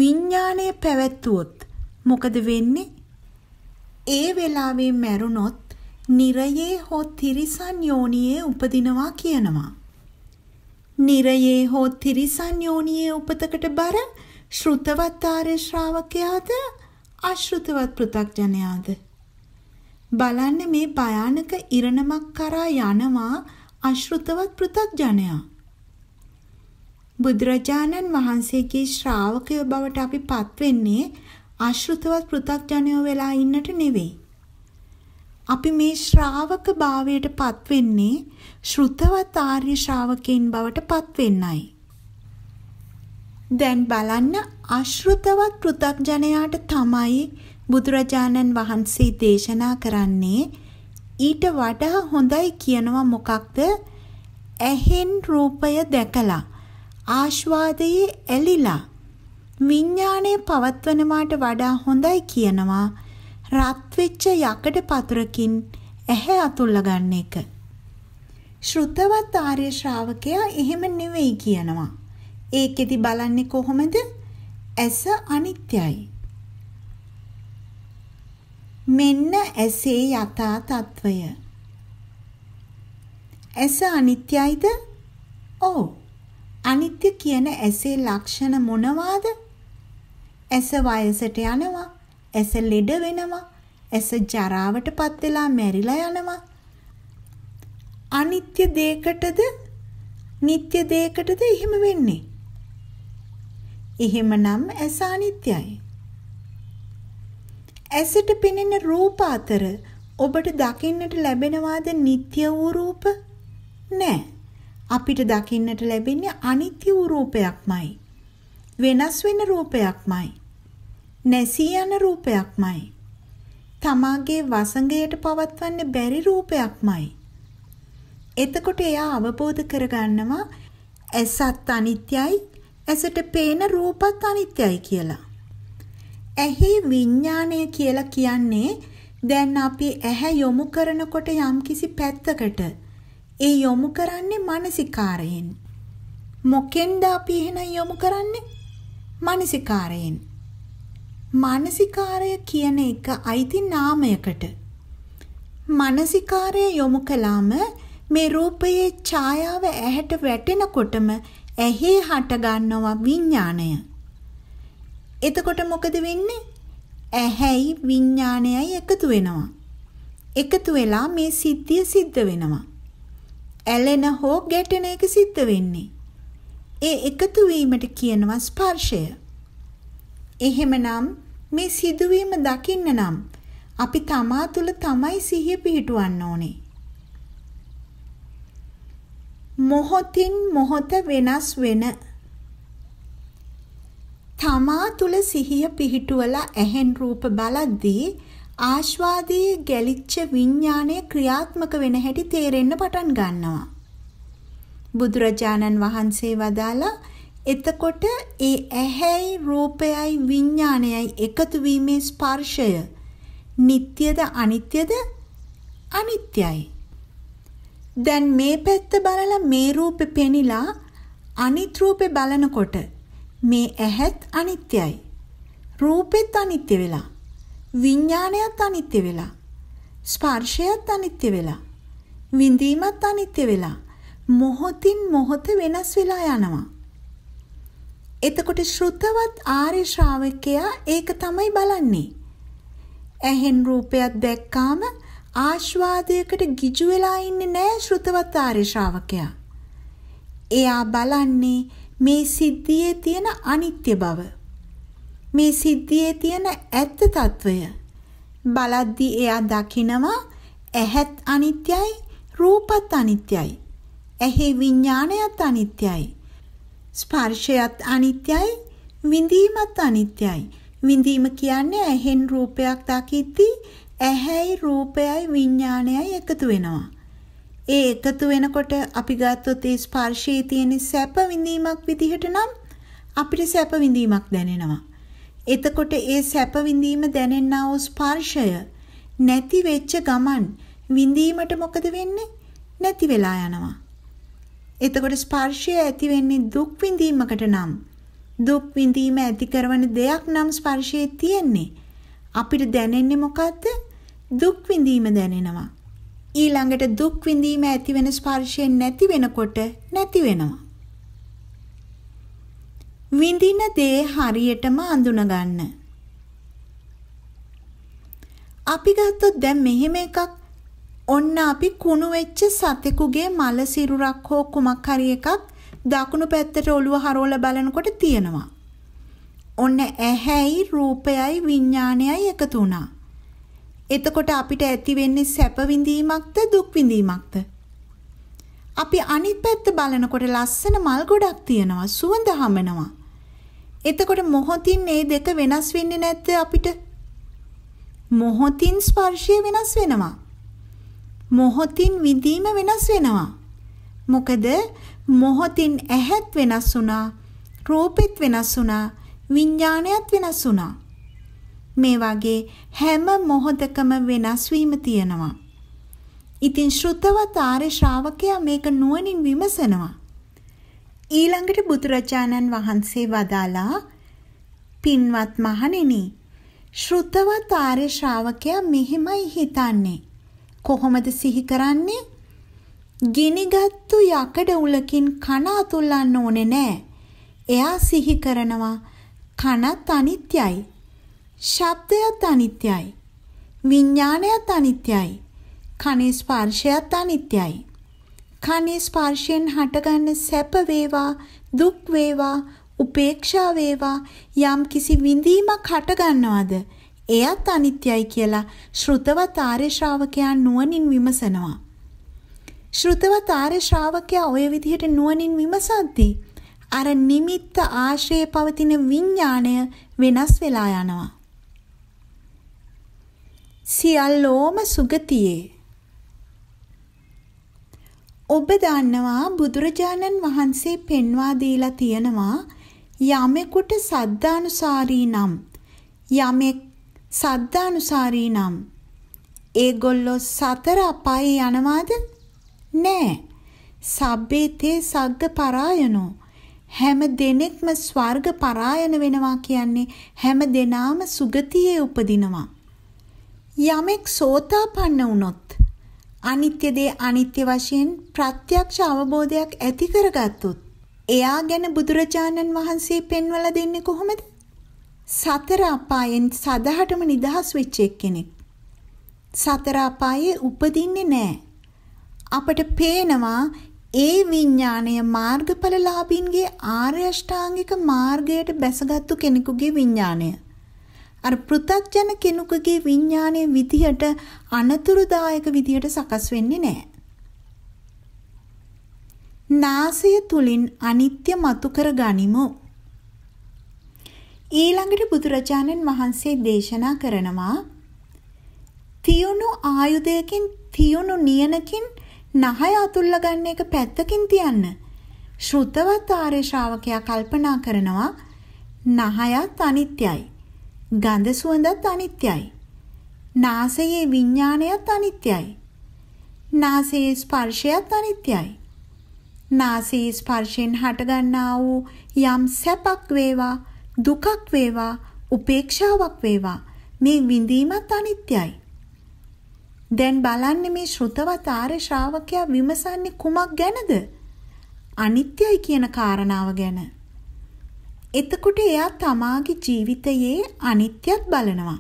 විඥාණය පැවැත්වුවොත් මොකද වෙන්නේ? ඒ වෙලාවේ මැරුණොත් නිරයේ හෝ තිරිසන් යෝනියේ උපදිනවා කියනවා. නිරයේ හෝ තිරිසන් යෝනියේ උපතකට බර ශ්‍රුතවත් ආර්ය ශ්‍රාවකයාද අශ්‍රුතවත් පෘථග්ජනයාද බලන්න මේ භයානක ඉරණමක් කරා යනවා අශ්‍රුතවත් පෘථග්ජනයා බුදුරජාණන් වහන්සේගේ ශ්‍රාවකය බවට අපි පත් වෙන්නේ අශ්‍රුතවත් පෘථග්ජනයෝ වෙලා ඉන්නට නෙවෙයි අපි මේ ශ්‍රාවක භාවයට පත්වෙන්නේ ශ්‍රුතවත් ආර්ය ශ්‍රාවකයන් බවට පත්වෙන්නයි. දැන් බලන්න අශ්‍රුතවත් පෘථග්ජනයාට තමයි බුදුරජාණන් වහන්සේ දේශනා කරන්නේ ඊට වඩා හොඳයි කියනවා මොකක්ද? ඇහෙන් රූපය දැකලා ආස්වාදයේ ඇලිලා විඥාණය පවත්වනවාට වඩා හොඳයි කියනවා රත් වෙච්ච යකඩ පතුරකින් ඇහැ අතුල්ලා ගන්න එක. ශ්‍රුතවත් ආර්ය ශ්‍රාවකයා එහෙම නෙවෙයි කියනවා. ඒකෙදි බලන්නේ කොහොමද? ඇස අනිත්‍යයි. මෙන්න ඇසේ යථා තත්වය. ඇස අනිත්‍යයිද? ඔව්. අනිත්‍ය කියන ඇසේ ලක්ෂණ මොනවාද? ඇස වයසට යනවා. ඇස ලෙඩ වෙනවා. ඇස ජරාවටපත් වෙලා මැරිලා යනවා. අනිත්‍ය දෙයකටද නিত্য දෙයකටද එහෙම වෙන්නේ. එහෙමනම් ඇස අනිත්‍යයි. ඇසට පෙනෙන රූප අතර ඔබට දකින්නට ලැබෙනවාද නিত্য වූ රූප? නෑ. අපිට දකින්නට ලැබෙන්නේ අනිත්‍ය වූ රූපයක්මයි. වෙනස් වෙන රූපයක්මයි. නැසී යන රූපයක්මයි. තමාගේ වසඟයට පවත්වන්න බැරි රූපයක්මයි. එතකොට එයා අවබෝධ කරගන්නවා ඇසත් අනිත්‍යයි, ඇසට පේන රූපත් අනිත්‍යයි කියලා. ඇහි විඥාණය කියලා කියන්නේ දැන් අපි ඇහැ යොමු කරනකොට යම්කිසි පැත්තකට ඒ යොමු කරන්නේ මානසිකාරයෙන්. මොකෙන්ද අපි එහෙනම් යොමු කරන්නේ? මානසිකාරයෙන්. මානසිකාරය කියන එක අයිති නාමයකට. මානසිකාරය යොමු කළාම මේ රූපයේ ඡායාව ඇහැට වැටෙනකොටම ඇහි හට ගන්නවා විඥාණය. එතකොට මොකද වෙන්නේ? ඇහැයි විඥාණයයි එකතු වෙනවා. එකතු වෙලා මේ සිද්ධිය සිද්ධ වෙනවා. ඇලෙන හෝ ගැටෙන එක සිද්ධ වෙන්නේ. ඒ එකතු වීමට කියනවා ස්පර්ශය. එහෙමනම් මේ සිදුවීම දකින්න නම් අපි තමා තුළ තමයි සිහිය පිහිටුවන්න ඕනේ. මොහොතින් මොහොත වෙනස් වෙන තමා තුළ සිහිය පිහිටුවලා ඇහෙන් රූප බලද්දී ආශ්වාදයේ ගැලිච්ච විඤ්ඤාණය ක්‍රියාත්මක වෙන හැටි තේරෙන්න පටන් ගන්නවා. බුදුරජාණන් වහන්සේ වදාලා එතකොට ඒ ඇහැයි රූපයයි විඥානයයි එකතු වීමේ ස්පර්ශය නিত্যද අනිත්‍යද අනිත්‍යයි. දැන් මේ පැත්ත බලලා මේ රූපේ පෙනිලා අනිත් රූපේ බලනකොට මේ ඇහත් අනිත්‍යයි. රූපෙත් අනිත්‍ය වෙලා. විඥානයත් අනිත්‍ය වෙලා. ස්පර්ශයත් අනිත්‍ය වෙලා. විඳීමත් අනිත්‍ය වෙලා. මොහොතින් මොහොත වෙනස් වෙලා යනවා. එතකොට ශ්‍රුතවත් ආර්ය ශ්‍රාවකයා ඒක තමයි බලන්නේ. ඇහෙන් රූපයක් දැක්කාම ආශ්වාදයකට ගිජු වෙලා ඉන්නේ නෑ ශ්‍රුතවත් ආර්ය ශ්‍රාවකයා. එයා බලන්නේ මේ සිද්ධියේ තියෙන අනිත්‍ය බව. මේ සිද්ධියේ තියෙන ඇත්ත తত্ত্বය. බලද්දී එයා දකිනවා ඇහත් අනිත්‍යයි රූපත් අනිත්‍යයි. ඇහි විඥානයත් අනිත්‍යයි. ස්පර්ශයත් අනිත්‍යයි, විඳීමත් අනිත්‍යයි. විඳීම කියන්නේ ඇහෙන් රූපයක් දකිද්දී ඇහැයි රූපයයි විඥානයයි එකතු වෙනවා. ඒ එකතු වෙනකොට අපි ගත්තොත් ඒ ස්පර්ශයේ තියෙන සැප විඳීමක් විදිහට නම් අපිට සැප විඳීමක් දැනෙනවා. එතකොට ඒ සැප විඳීම දැනෙනා වූ ස්පර්ශය නැති වෙච්ච ගමන් විඳීමට මොකද වෙන්නේ? නැති වෙලා යනවා. එතකොට ස්පර්ශය ඇති වෙන්නේ දුක් විඳීමකට නම් දුක් විඳීම ඇති කරන දෙයක් නම් ස්පර්ශයේ තියෙන්නේ. අපිට දැනෙන්නේ මොකද්ද? දුක් විඳීම දැනෙනවා. ඊළඟට දුක් විඳීම ඇති වෙන ස්පර්ශය නැති වෙනකොට නැති වෙනවා. විඳින දේ හරියටම අඳුන ගන්න. අපි ගත්තොත් දැන් මෙහෙම එකක් ඔන්න අපි කුණු වෙච්ච සතෙකුගේ මල සිරුරක් හෝ කුමක් හරි එකක් දකුණු පැත්තට ඔළුව හරවලා බලනකොට තියෙනවා. ඔන්න ඇහැයි රූපයයි විඥානයයි එකතු වුණා. එතකොට අපිට ඇති වෙන්නේ සැප විඳීමක්ද දුක් විඳීමක්ද? අපි අනිත් පැත්ත බලනකොට ලස්සන මල් ගොඩක් තියෙනවා සුවඳ හමනවා. එතකොට මොහොතින් මේ දෙක වෙනස් වෙන්නේ නැත්ද අපිට? මොහොතින් ස්පර්ශය වෙනස් වෙනවා. මොහොතින් විඳීම වෙනස් වෙනවා. මොකද මොහොතින් ඇහත් වෙනස් වුණා, රූපෙත් වෙනස් වුණා, විඥානයත් වෙනස් වුණා. මේ වගේ හැම මොහොතකම වෙනස් වීම තියෙනවා. ඉතින් ශ්‍රුතවත් ආර්ය ශ්‍රාවකයා මේක නුවණින් විමසනවා. ඊළඟට බුදුරජාණන් වහන්සේ වදාලා පින්වත් මහණෙනි ශ්‍රුතවත් ආර්ය ශ්‍රාවකයා මෙහෙමයි හිතන්නේ කොහොමද සිහි කරන්නේ? ගිනිගත්තු යකඩ උලකින් කන අතුල්ලන්න ඕනේ නෑ. එයා සිහි කරනවා කනත් අනිත්‍යයි. ශබ්දයත් අනිත්‍යයි. විඥානයත් අනිත්‍යයි. කනේ ස්පර්ශයත් අනිත්‍යයි. කනේ ස්පර්ශයෙන් හටගන්න සැප වේවා, දුක් වේවා, උපේක්ෂා වේවා යම් කිසි විඳීමක් හටගන්නවද? එයත් අනිත්‍යයි කියලා ශ්‍රුතවත් ආර්ය ශ්‍රාවකයා නුවණින් විමසනවා. ශ්‍රුතවත් ආර්ය ශ්‍රාවකයා ওই විදිහට නුවණින් විමසද්දී අර නිමිත්ත ආශ්‍රයේ පවතින විඥාණය වෙනස් වෙලා යනවා. සියල්ලෝම සුගතියේ ඔබ දන්නවා බුදුරජාණන් වහන්සේ පෙන්වා දීලා තියෙනවා යමෙකුට සද්ධානුසාරී නම් යමෙක් සද්ධානුසාරී නම් ඒගොල්ලෝ සතර අපායේ යනවාද? නෑ. සබ්බේතේ සග්ග පරායනෝ. හැම දෙනෙක්ම ස්වර්ග පරායන වෙනවා කියන්නේ හැම දෙනාම සුගතියේ උපදිනවා. යමෙක් සෝතාපන්න වුණොත් අනිත්‍ය දේ අනිත්‍ය වශයෙන් ප්‍රත්‍යක්ෂ අවබෝධයක් ඇති කරගත්තොත් එයා ගැන බුදුරජාණන් වහන්සේ පෙන්වලා දෙන්නේ කොහොමද? සතර අපායෙන් සදහටම නිදහස් වෙච්ච එක්කෙනෙක්. සතර අපායේ උපදින්නේ නැහැ. අපට පේනවා ඒ විඥාණය මාර්ගඵලලාභින්ගේ ආර්ය අෂ්ටාංගික මාර්ගයට බැසගත්තු කෙනෙකුගේ විඥාණය. අර පෘථග්ජන කෙනෙකුගේ විඥානයේ විදියට අනතුරුදායක විදියට සකස් වෙන්නේ නැහැ. නාසය තුලින් අනිත්‍ය මතු කර ගනිමු. ඊළඟට බුදුරජාණන් වහන්සේ දේශනා කරනවා තියුණු ආයුධයකින් තියුණු නියනකින් නහය අතුල්ල ගන්න එක පැත්තකින් තියන්න. ශ්‍රුතවත් ආර්ය ශ්‍රාවකයා කල්පනා කරනවා නහයත් අනිත්‍යයි. ගඳ සුවඳත් අනිත්‍යයි. නාසයේ විඥානයත් අනිත්‍යයි. නාසයේ ස්පර්ශයත් අනිත්‍යයි. නාසයේ ස්පර්ශයෙන් හටගන්නා වූ යම් සැපක් වේවා දුකක් වේවා උපේක්ෂාවක් වේවා මේ විඳීමත් අනිත්‍යයි. දැන් බලන්න මේ ශ්‍රොතවත් ආර්ය ශ්‍රාවකයා විමසන්නේ කුමක් ගැනද? අනිත්‍යයි කියන කාරණාව ගැන. එතකොට එයා තමාගේ ජීවිතයේ අනිත්‍යත් බලනවා.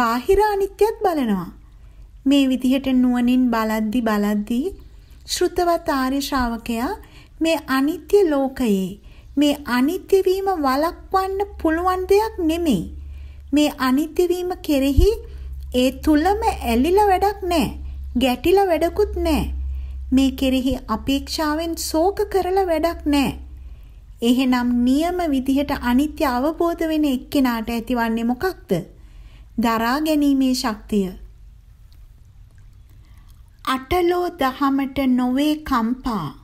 බාහිර අනිත්‍යත් බලනවා. මේ විදිහට නුවණින් බලද්දි බලද්දි ශ්‍රුතවත් ආර්ය ශ්‍රාවකයා මේ අනිත්‍ය ලෝකයේ මේ අනිත්‍ය වීම වළක්වන්න පුළුවන් දෙයක් නෙමෙයි. මේ අනිත්‍ය වීම කෙරෙහි ඒ තුලම ඇලිලා වැඩක් නැහැ. ගැටිලා වැඩකුත් නැහැ. මේ කෙරෙහි අපේක්ෂාවෙන් ශෝක කරලා වැඩක් නැහැ. එහෙනම් නියම විදිහට අනිත්‍ය අවබෝධ වෙන එක්කෙනාට ඇතිවන්නේ මොකක්ද? දරා ගැනීමේ ශක්තිය. අටලෝ දහමට නොවේ කම්පා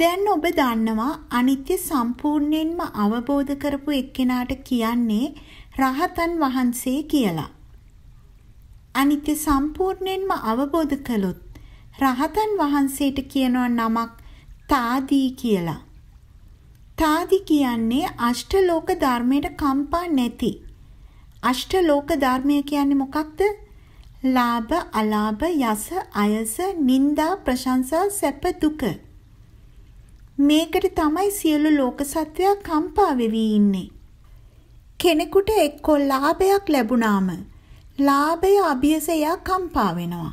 දැන් ඔබ දන්නවා අනිත්‍ය සම්පූර්ණයෙන්ම අවබෝධ කරපු එක්කෙනාට කියන්නේ රහතන් වහන්සේ කියලා. අනිත්‍ය සම්පූර්ණයෙන්ම අවබෝධ කළොත් රහතන් වහන්සේට කියනවා නමක් තාදී කියලා. තාදි කියන්නේ අෂ්ටලෝක ධර්මයට කම්පා නැති. අෂ්ටලෝක ධර්මය කියන්නේ මොකක්ද? ලාභ, අලාභ, යස, අයස, නිന്ദා, ප්‍රශංසා, සැප, දුක. මේකට තමයි සියලු ලෝක සත්වයා කම්පා වෙවි ඉන්නේ. කෙනෙකුට එක්කෝ ලාභයක් ලැබුණාම ලාභය අභියසයා කම්පා වෙනවා.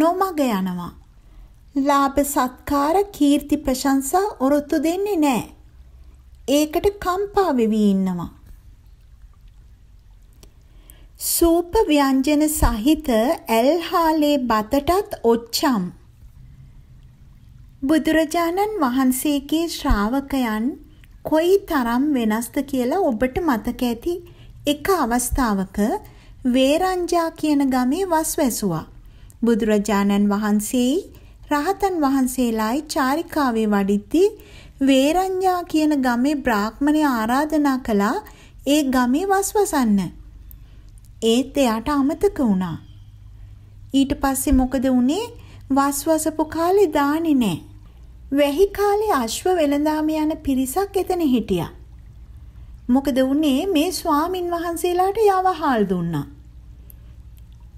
නොමග යනවා. ලාභ සත්කාර කීර්ති ප්‍රශංසා ඔරොත්තු දෙන්නේ නැහැ. ඒකට කම්පා වෙවි ඉන්නවා. සූප ව්‍යංජන සහිත ඇල්හාලේ බතටත් ඔච්චම් බුදුරජාණන් වහන්සේගේ ශ්‍රාවකයන් කොයි තරම් වෙනස්ද කියලා ඔබට මතක ඇති එක අවස්ථාවක වේරංජා කියන ගමේ වස් වැසුවා. බුදුරජාණන් වහන්සේයි රහතන් වහන්සේලායි චාරිකාවේ වඩිද්දී වේරංජා කියන ගමේ බ්‍රාහ්මණය ආරාධනා කළා ඒ ගමේ වස් වසන්න. ඒත් එයාට අමතක වුණා. ඊට පස්සේ මොකද වුනේ? වස්වසපු කාලේ දාන්නේ නැහැ. වැහි කාලේ අශ්ව වෙළඳාම යන පිරිසක් එතන හිටියා. මොකද උනේ මේ ස්වාමින් වහන්සේලාට යවහල් දුන්නා.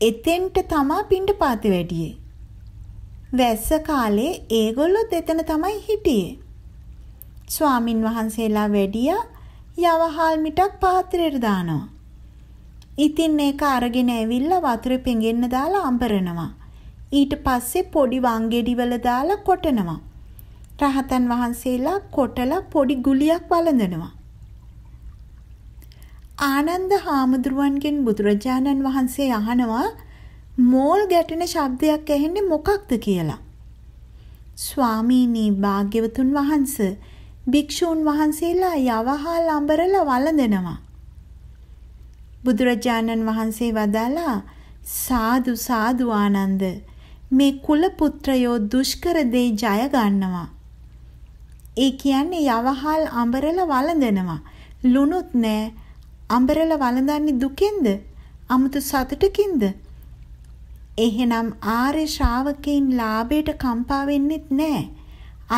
එතෙන්ට තමා පින්ඩ පාති වැඩියේ. වැස්ස කාලේ ඒගොල්ලොත් එතන තමයි හිටියේ. ස්වාමින් වහන්සේලා වැඩියා යවහල් මිටක් පාත්‍රයට දානවා. ඉතින් ඒක අරගෙන ඇවිල්ලා වතුර පෙඟෙන්න දාලා අඹරනවා. ඊට පස්සේ පොඩි වංගෙඩි වල දාලා කොටනවා. රහතන් වහන්සේලා කොටලා පොඩි ගුලියක් වළඳනවා. ආනන්ද හාමුදුරුවන්ගෙන් බුදුරජාණන් වහන්සේ අහනවා මෝල් ගැටෙන ශබ්දයක් ඇහෙන්නේ මොකක්ද කියලා. ස්වාමීනි භාග්‍යවතුන් වහන්ස භික්ෂූන් වහන්සේලා යවහා ලඹරලා වළඳනවා. බුදුරජාණන් වහන්සේ වදාලා සාදු සාදු ආනන්ද මේ කුල පුත්‍රයෝ දුෂ්කර දේ ජය ගන්නවා. ඒ කියන්නේ යවහල් අඹරල වළඳනවා. ලුණුත් නෑ. අඹරල වළඳන්නේ දුකෙන්ද? අමුතු සතුටකින්ද? එහෙනම් ආර්ය ශ්‍රාවකෙන් ලාභයට කම්පා වෙන්නෙත් නෑ.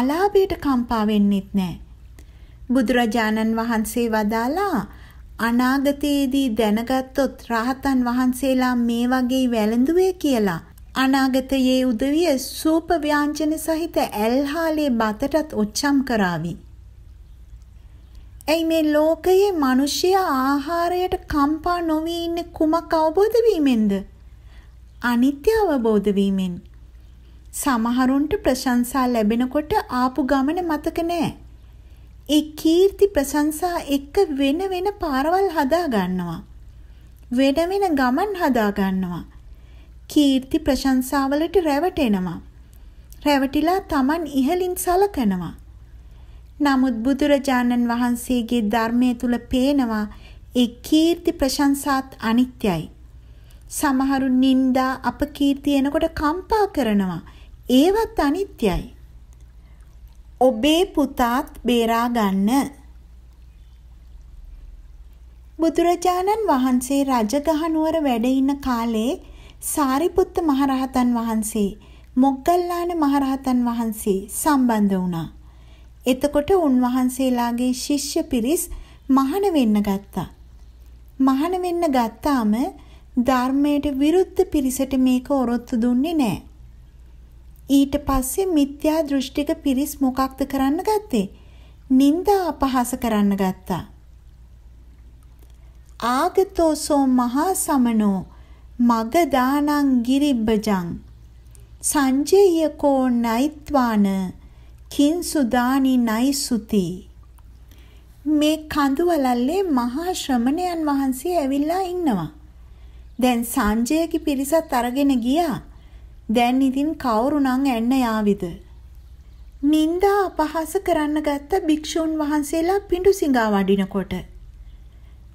අලාභයට කම්පා වෙන්නෙත් නෑ. බුදුරජාණන් වහන්සේ වදාලා අනාගතයේදී දැනගත්තොත් රහතන් වහන්සේලා මේ වගේ වැළඳුවේ කියලා අනාගතයේ උදවිය සූප ව්‍යංජන සහිත ඇල්හාලේ බතටත් උච්චම් කරાવી. ඇයි මේ ලෝකයේ මිනිසයා ආහාරයට කම්පා නොවී ඉන්නේ කුමක් අවබෝධ වීමෙන්ද? අනිත්‍ය අවබෝධ වීමෙන්. සමහරුන්ට ප්‍රශංසා ලැබෙනකොට ආපු ගමන මතක නෑ. ඒ කීර්ති ප්‍රශංසා එක්ක වෙන වෙන පාරවල් හදා ගන්නවා. වෙන වෙන ගමන් හදා ගන්නවා. කීර්ති ප්‍රශංසාවලට රැවටෙනවා. රැවටිලා Taman ඉහලින් සලකනවා. නමුත් බුදුරජාණන් වහන්සේගේ ධර්මයේ තුල පේනවා ඒ කීර්ති ප්‍රශංසාත් අනිත්‍යයි. සමහරු නිന്ദා අපකීර්ති එනකොට කම්පා කරනවා. ඒවත් අනිත්‍යයි. ඔබේ පුතාත් බේරා ගන්න. බුදුරජාණන් වහන්සේ රජගහනුවර වැඩ ඉන්න කාලේ සාරිපුත්ත මහරහතන් වහන්සේ මොග්ගල්ලාන මහරහතන් වහන්සේ සම්බන්ධ වුණා. එතකොට උන්වහන්සේලාගේ ශිෂ්‍ය පිරිස් මහාන වෙන්න ගත්තා. මහාන වෙන්න ගත්තාම ධර්මයට විරුද්ධ පිරිසට මේක ඔරොත්තු දුන්නේ නැහැ. ඊට පස්සේ මිත්‍යා දෘෂ්ටික පිරිස් මොකක්ද කරන්න ගත්තේ? නින්දා අපහාස කරන්න ගත්තා. ආගතෝසෝ මහා සමනෝ මග දානං ගිරිබ්බජං සංජේය කෝ නයිත්වාන කිංසු දානි නයිසුති මේ කඳුවලල්ලේ මහා ශ්‍රමණයන් වහන්සේ ඇවිල්ලා ඉන්නවා දැන් සංජයගේ පිරිසත් අරගෙන ගියා දැන් ඉතින් කවුරුනම් ඇන්න යාවිද නින්දා අපහාස කරන්න ගත්ත භික්ෂූන් වහන්සේලා පිඬු සිඟා වඩිනකොට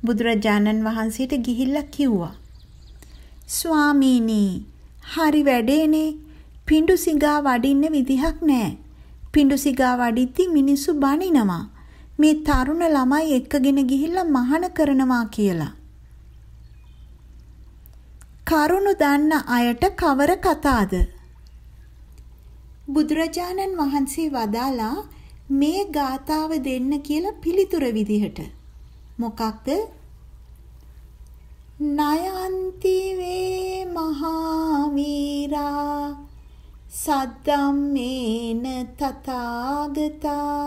බුදුරජාණන් වහන්සේට ගිහිල්ලා කිව්වා ස්වාමීනී හරි වැඩේනේ පිඬු සිඟා වඩින්න විදිහක් නැහැ. පිඬු සිඟා වඩිද්දි මිනිස්සු බනිනවා. මේ තරුණ ළමයි එක්කගෙන ගිහිල්ලා මහාන කරනවා කියලා. කරුණු දන්න අයට කවර කතාද? බුදුරජාණන් වහන්සේ වදාලා මේ ගාතාව දෙන්න කියලා පිළිතුර විදිහට. මොකක්ද නයන්ති වේ මහාවීරා සද්දම්මේන තථාගතා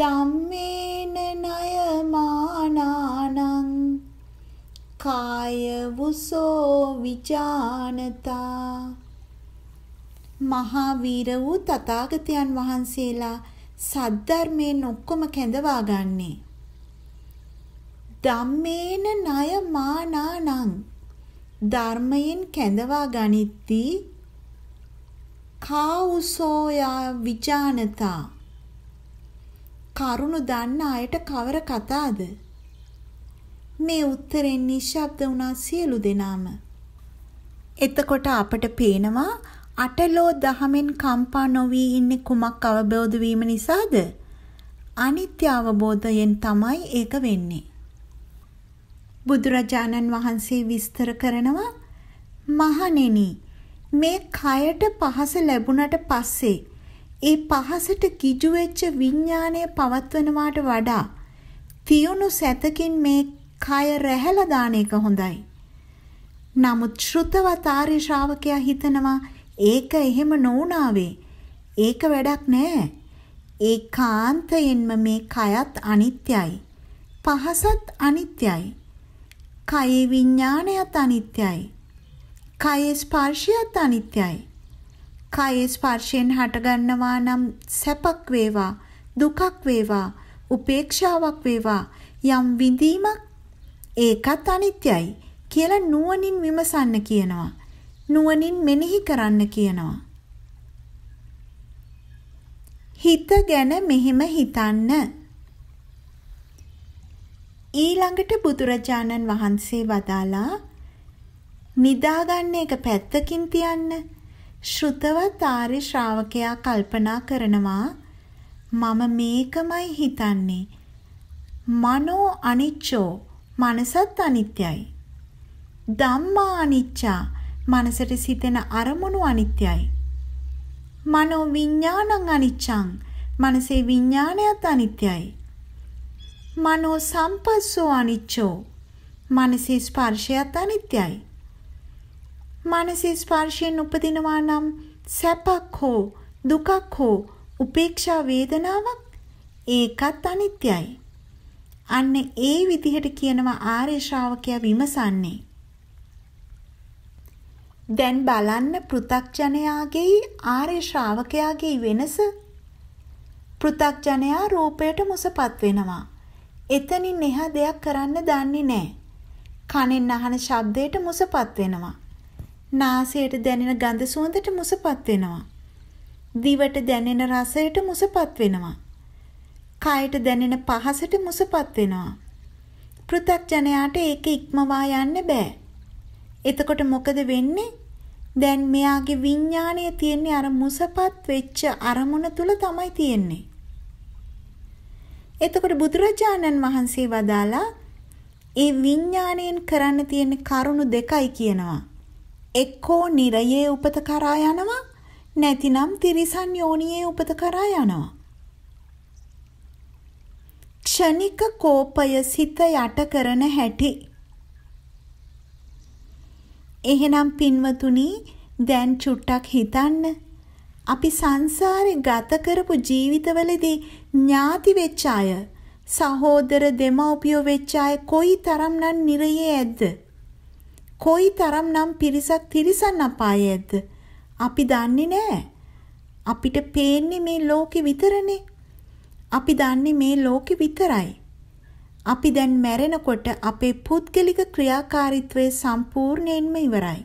ධම්මේන නයමානානං කාය වුසෝ විචානතා මහාවීර වූ තථාගතයන් වහන්සේලා සද්ධර්මයෙන් ඔක්කොම කැඳවා ගන්නේ ධම්මේන ණය මානානං ධර්මයෙන් කැඳවා ගනිද්දී කාඋසෝයා විචානතා කරුණු දන්න අයට කවර කතාද මේ උත්තරෙන් නිශ්ශබ්ද වුණා සියලු දෙනාම එතකොට අපට පේනවා අටලෝ දහමෙන් කම්පා නොවී ඉන්නේ කුමක් අවබෝධ වීම නිසාද අනිත්‍ය අවබෝධයෙන් තමයි ඒක වෙන්නේ බුදුරජාණන් වහන්සේ විස්තර කරනවා මහණෙනි මේ කයට පහස ලැබුණට පස්සේ ඒ පහසට කිජු වෙච්ච විඥාණය පවත්වනවාට වඩා තියුණු සැතකින් මේ කය රැහැලා දාන එක හොඳයි. නමුත් ශ්‍රුතවත් ආර්ය ශ්‍රාවකයා හිතනවා ඒක එහෙම නොවුනාවේ. ඒක වැඩක් නෑ. ඒකාන්තයෙන්ම මේ කයත් අනිත්‍යයි. පහසත් අනිත්‍යයි. කයේ විඥානයත් අනිත්‍යයි. කයේ ස්පර්ශයත් අනිත්‍යයි. කයේ ස්පර්ශයෙන් හටගන්නවා නම් සැපක් වේවා, දුකක් වේවා, උපේක්ෂාවක් වේවා, යම් විඳීමක් ඒකත් අනිත්‍යයි කියලා නුවණින් විමසන්න කියනවා. නුවණින් මෙනෙහි කරන්න කියනවා. හිත ගැන මෙහෙම හිතන්න ඊළඟට බුදුරජාණන් වහන්සේ වදාලා නිදාගන්න එක පැත්තකින් තියන්න ශ්‍රුතවත් ආර්ය ශ්‍රාවකයා කල්පනා කරනවා මම මේකමයි හිතන්නේ මනෝ අනිච්චෝ මනසත් අනිත්‍යයි ධම්මා අනිච්චා මනසට සිතෙන අරමුණු අනිත්‍යයි මනෝ විඥානං අනිච්චං මනසේ විඥානයත් අනිත්‍යයි මනෝ සම්පස්සෝ අනිච්චෝ. මනසේ ස්පර්ශයත් අනිත්‍යයි. මනසේ ස්පර්ශයෙන් උපදිනවා නම් සැපක් හෝ දුකක් හෝ උපේක්ෂා වේදනාවක් ඒකත් අනිත්‍යයි. අන්න ඒ විදිහට කියනවා ආර්ය ශ්‍රාවකයා විමසන්නේ. දැන් බලන්න පෘ탁ජනයාගේ ආර්ය ශ්‍රාවකයාගේ වෙනස පෘ탁ජනයා රූපයට මුසපත් වෙනවා. එතනින් එහා දෙයක් කරන්න දන්නේ නැහැ. කනෙන් අහන ශබ්දයට මුසපත් වෙනවා. නාසයට දැනෙන ගඳ සුවඳට මුසපත් වෙනවා. දිවට දැනෙන රසයට මුසපත් වෙනවා. කයට දැනෙන පහසට මුසපත් වෙනවා. පෘථග්ජනයාට ඒක ඉක්මවා යන්න බෑ. එතකොට මොකද වෙන්නේ? දැන් මෙයාගේ විඤ්ඤාණය තියෙන්නේ අර මුසපත් වෙච්ච අරමුණ තුල තමයි තියෙන්නේ. එතකොට බුදුරජාණන් වහන්සේ වදාලා ඒ විඥාණයෙන් කරන්න තියෙන කරුණු දෙකයි කියනවා. එක්කෝ නිරයේ උපත කරා යනවා නැතිනම් තිරිසන් යෝනියේ උපත කරා යනවා. ක්ෂණික කෝපය සිත යට කරන හැටි. එහෙනම් පින්වතුනි දැන් චුට්ටක් හිතන්න අපි සංසාරේ ගත කරපු ජීවිතවලදී ඥාති වෙච්ච අය, සහෝදර දෙමව්පියෝ වෙච්ච අය කොයි තරම්නම් නිරයේ ඇද්ද? කොයි තරම්නම් පිරිසක් තිරිසන් අපායේ ඇද්ද? අපි දන්නේ නැහැ. අපිට පේන්නේ මේ ලෝකෙ විතරනේ. අපි දන්නේ මේ ලෝකෙ විතරයි. අපි දැන් මැරෙනකොට අපේ පුද්ගලික ක්‍රියාකාරීත්වය සම්පූර්ණයෙන්ම ඉවරයි.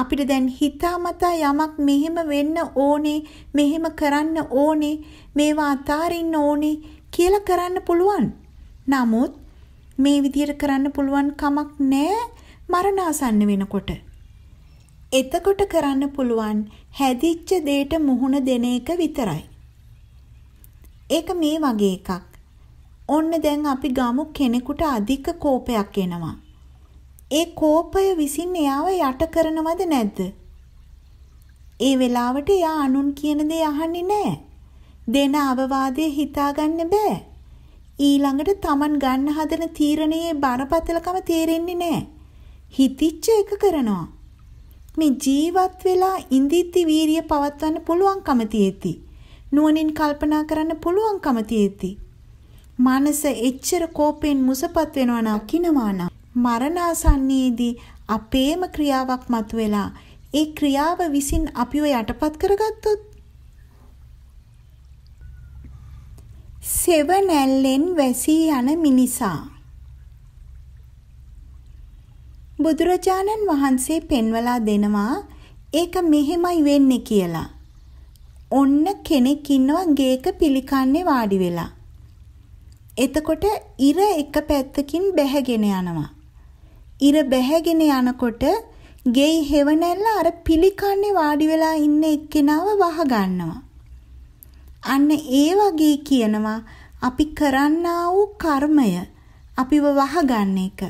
අපිට දැන් හිතාමතා යමක් මෙහෙම වෙන්න ඕනේ, මෙහෙම කරන්න ඕනේ, මේවා අතාරින්න ඕනේ කියලා කරන්න පුළුවන්. නමුත් මේ විදියට කරන්න පුළුවන් කමක් නැහැ මරණාසන්න වෙනකොට. එතකොට කරන්න පුළුවන් හැදිච්ච දෙයට මුහුණ දෙන එක විතරයි. ඒක මේ වගේ එකක්. ඔන්න දැන් අපි ගමු කෙනෙකුට අධික කෝපයක් එනවා. ඒ කෝපය විසින් එයාව යට කරනවද නැද්ද? ඒ වෙලාවට එයා අනුන් කියන දේ අහන්නේ නැහැ. දෙන අවවාදය හිතාගන්න බෑ. ඊළඟට Taman ගන්න හදන තීරණයේ බරපතලකම තේරෙන්නේ නැහැ. හිතිච්ච එක කරනවා. මේ ජීවත් වෙලා ඉඳිද්දි වීරිය පවත්වන්න පුළුවන්කම තියෙති. නුවණින් කල්පනා කරන්න පුළුවන්කම තියෙති. මනස එච්චර කෝපෙන් මුසපත් වෙනවා නම් කිනවා නම් මරණාසන්නයේදී අපේම ක්‍රියාවක් මතුවෙලා ඒ ක්‍රියාව විසින් අපිව යටපත් කරගත්තොත් සෙවණැල්ලෙන් වැසී යන මිනිසා බුදුරජාණන් වහන්සේ පෙන්වලා දෙනවා ඒක මෙහෙමයි වෙන්නේ කියලා. ඔන්න කෙනෙක් ඉන්නවා ගේක පිළිකන්නේ වාඩි වෙලා. එතකොට ඉර එක පැත්තකින් බැහැගෙන යනවා. ඉර බැහැගෙන යනකොට ගෙයි හෙවණැල්ල අර පිළිකන්නේ වාඩි වෙලා ඉන්න එක්කෙනාව වහ ගන්නවා. අන්න ඒ වගේ කියනවා අපි කරන්නා වූ කර්මය අපිව වහගන්න එක.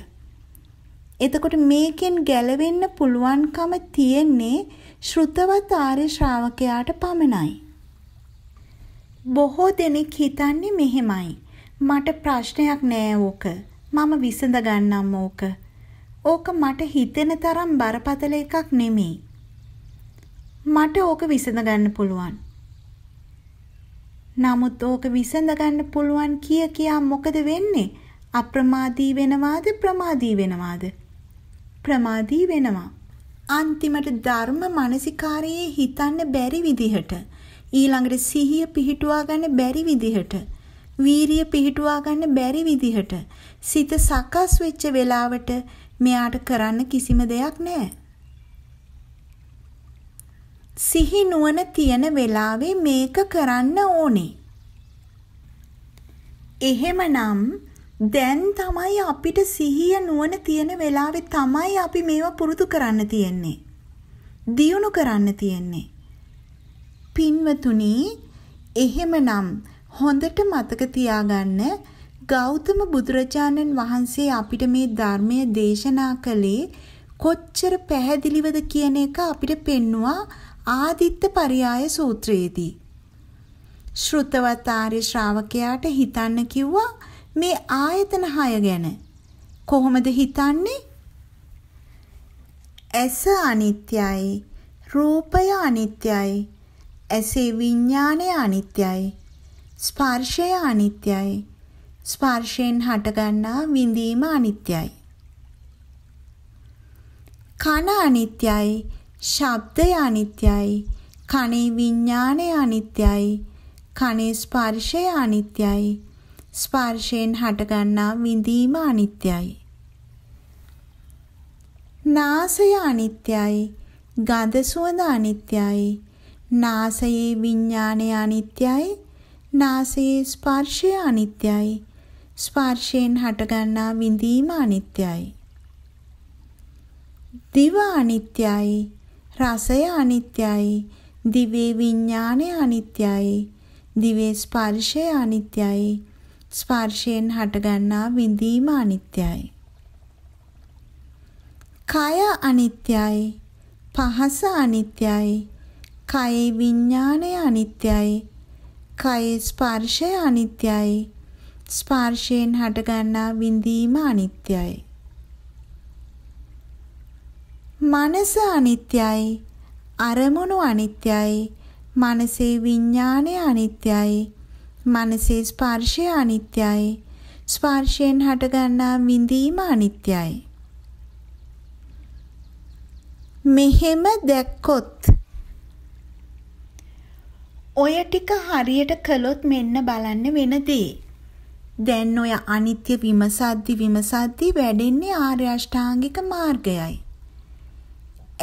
එතකොට මේකෙන් ගැලවෙන්න පුළුවන්කම තියෙන්නේ ශ්‍රුතවත් ආර්ය ශ්‍රාවකයාට පමණයි. බොහෝ දෙනෙක් හිතන්නේ මෙහෙමයි. මට ප්‍රශ්නයක් නෑ ඕක. මම විසඳ ගන්නම් ඕක. ඕක මට හිතෙන තරම් බරපතල එකක් නෙමෙයි. මට ඕක විසඳ ගන්න පුළුවන්. නමුත් ඕක විසඳ ගන්න පුළුවන් කිය කියා මොකද වෙන්නේ? අප්‍රමාදී වෙනවාද ප්‍රමාදී වෙනවාද? ප්‍රමාදී වෙනවා. අන්තිමට ධර්ම මානසිකාරයේ හිතන්න බැරි විදිහට ඊළඟට සිහිය පිහිටුවා ගන්න බැරි විදිහට වීරිය පිහිටුවා ගන්න බැරි විදිහට සිත සකස් වෙච්ච වෙලාවට මෙයාට කරන්න කිසිම දෙයක් නැහැ. සිහි නුවණ තියෙන වෙලාවේ මේක කරන්න ඕනේ. එහෙමනම් දැන් තමයි අපිට සිහිය නුවණ තියෙන වෙලාවේ තමයි අපි මේවා පුරුදු කරන්න තියෙන්නේ. දියුණු කරන්න තියෙන්නේ. පින්වතුනි, එහෙමනම් හොඳට මතක තියාගන්න ගෞතම බුදුරජාණන් වහන්සේ අපිට මේ ධර්මය දේශනා කළේ කොච්චර පැහැදිලිවද කියන එක අපිට පෙන්නවා ආදිත්ත පරියාය සූත්‍රයේදී. ශ්‍රුතවතාරි ශ්‍රාවකයාට හිතන්න කිව්වා මේ ආයතන 6 ගැන. කොහොමද හිතන්නේ? ඇස අනිත්‍යයි, රූපය අනිත්‍යයි, ඇසේ විඥානය අනිත්‍යයි, ස්පර්ශය අනිත්‍යයි, ස්පර්ශයෙන් හටගන්නා විඳීම අනිත්‍යයි. කන අනිත්‍යයි, ශබ්දය අනිත්‍යයි, කනේ විඥානය අනිත්‍යයි, කනේ ස්පර්ශය අනිත්‍යයි. ස්පර්ශයෙන් හටගන්නා විඳීම අනිත්‍යයි. නාසය අනිත්‍යයි. ගඳ සුවඳ අනිත්‍යයි. නාසයේ විඥානය අනිත්‍යයි. නාසයේ ස්පර්ශය අනිත්‍යයි. ස්පර්ශයෙන් හටගන්නා විඳීම අනිත්‍යයි. දිව අනිත්‍යයි. රසය අනිත්‍යයි. දිවේ විඥානය අනිත්‍යයි. දිවේ ස්පර්ශය අනිත්‍යයි. ස්පර්ශයෙන් හටගන්නා විඳීම අනිත්‍යයි. කය අනිත්‍යයි. පහස අනිත්‍යයි. කයේ විඥානය අනිත්‍යයි. කයේ ස්පර්ශය අනිත්‍යයි. ස්පර්ශයෙන් හටගන්නා විඳීම අනිත්‍යයි. මනස අනිත්‍යයි. අරමුණු අනිත්‍යයි. මනසේ විඥානය අනිත්‍යයි. මනසේ ස්පර්ශය අනිත්‍යයි. ස්පර්ශයෙන් හටගන්නා විඳීම අනිත්‍යයි. මෙහෙම දැක්කොත් ඔය ටික හරියට කළොත් මෙන්න බලන්න වෙනදී දැන් ඔය අනිත්‍ය විමසද්දි විමසද්දි වැඩෙන්නේ ආර්ය අෂ්ටාංගික මාර්ගයයි.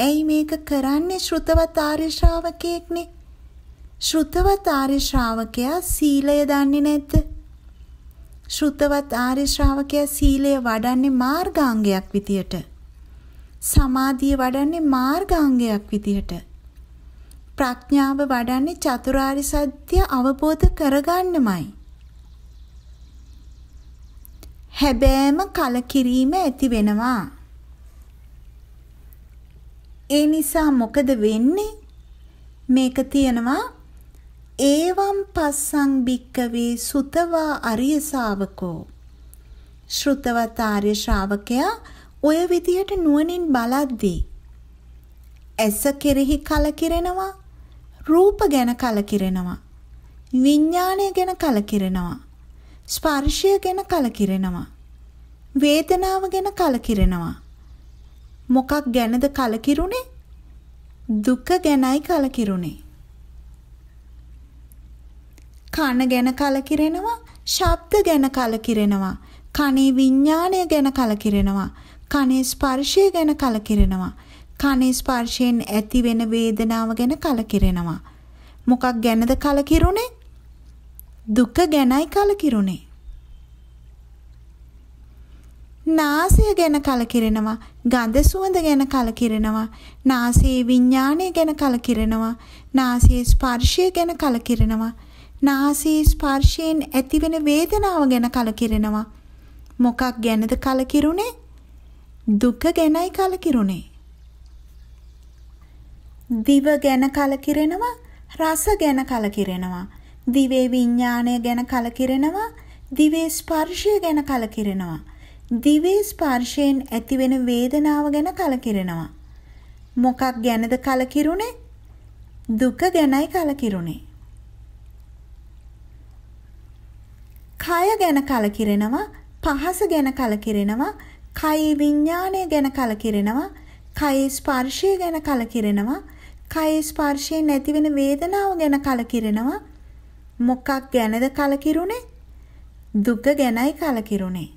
ඇයි මේක කරන්නේ ශ්‍රුතවත් ආර්ය ශ්‍රාවකයෙක්නේ? ශ්‍රුතවත් ආර්ය ශ්‍රාවකයා සීලය දන්නේ නැද්ද? ශ්‍රුතවත් ආර්ය ශ්‍රාවකයා සීලය වඩන්නේ මාර්ගාංගයක් විදියට. සමාධිය වඩන්නේ මාර්ගාංගයක් විදියට. ප්‍රඥාව වඩන්නේ චතුරාර්ය සත්‍ය අවබෝධ කරගන්නමයි. හැබෑම කලකිරීම ඇති වෙනවා. ඒ නිසා මොකද වෙන්නේ? මේක තියනවා ඒවම් පස්සං භික්කවේ සුතවා අරිය ශාවකෝ. ශ්‍රුතවත් ආර්ය ශ්‍රාවකයා ඔය විදියට නුවණින් බලද්දී ඇස කෙරෙහි කලකිරෙනවා, රූප ගැන කලකිරෙනවා, විඥාණය ගැන කලකිරෙනවා. ස්පර්ශය ගැන කලකිරෙනවා. වේදනාව ගැන කලකිරෙනවා. මොකක් ගැනද කලකිරුනේ? දුක ගැනයි කලකිරුනේ. කන ගැන කලකිරෙනවා, ශබ්ද ගැන කලකිරෙනවා, කනේ විඥාණය ගැන කලකිරෙනවා, කනේ ස්පර්ශය ගැන කලකිරෙනවා. කනේ ස්පර්ශයෙන් ඇතිවෙන වේදනාව ගැන කලකිරෙනවා. මොකක් ගැනද කලකිරුනේ? දුක ගැනයි කලකිරුනේ. නාසය ගැන කලකිරෙනවා, ගඳ සුවඳ ගැන කලකිරෙනවා, නාසයේ විඥාණය ගැන කලකිරෙනවා, නාසයේ ස්පර්ශය ගැන කලකිරෙනවා, නාසයේ ස්පර්ශයෙන් ඇතිවෙන වේදනාව ගැන කලකිරෙනවා. මොකක් ගැනද කලකිරුනේ? දුක ගැනයි කලකිරුනේ. දිව ගැන කලකිරෙනවා, රස ගැන කලකිරෙනවා. දිවේ විඤ්ඤාණය ගැන කලකිරෙනවා, දිවේ ස්පර්ශය ගැන කලකිරෙනවා. දිවේ ස්පර්ශයෙන් ඇතිවෙන වේදනාව ගැන කලකිරෙනවා. මොකක් ගැනද කලකිරුනේ? දුක ගැනයි කලකිරුනේ. කය ගැන කලකිරෙනවා, පහස ගැන කලකිරෙනවා, කයි විඤ්ඤාණය ගැන කලකිරෙනවා, කයි ස්පර්ශය ගැන කලකිරෙනවා, කයි ස්පර්ශයෙන් ඇතිවෙන වේදනාව ගැන කලකිරෙනවා. මොකක් ගැනද කලකිරුණේ? දුක ගැනයි කලකිරුණේ.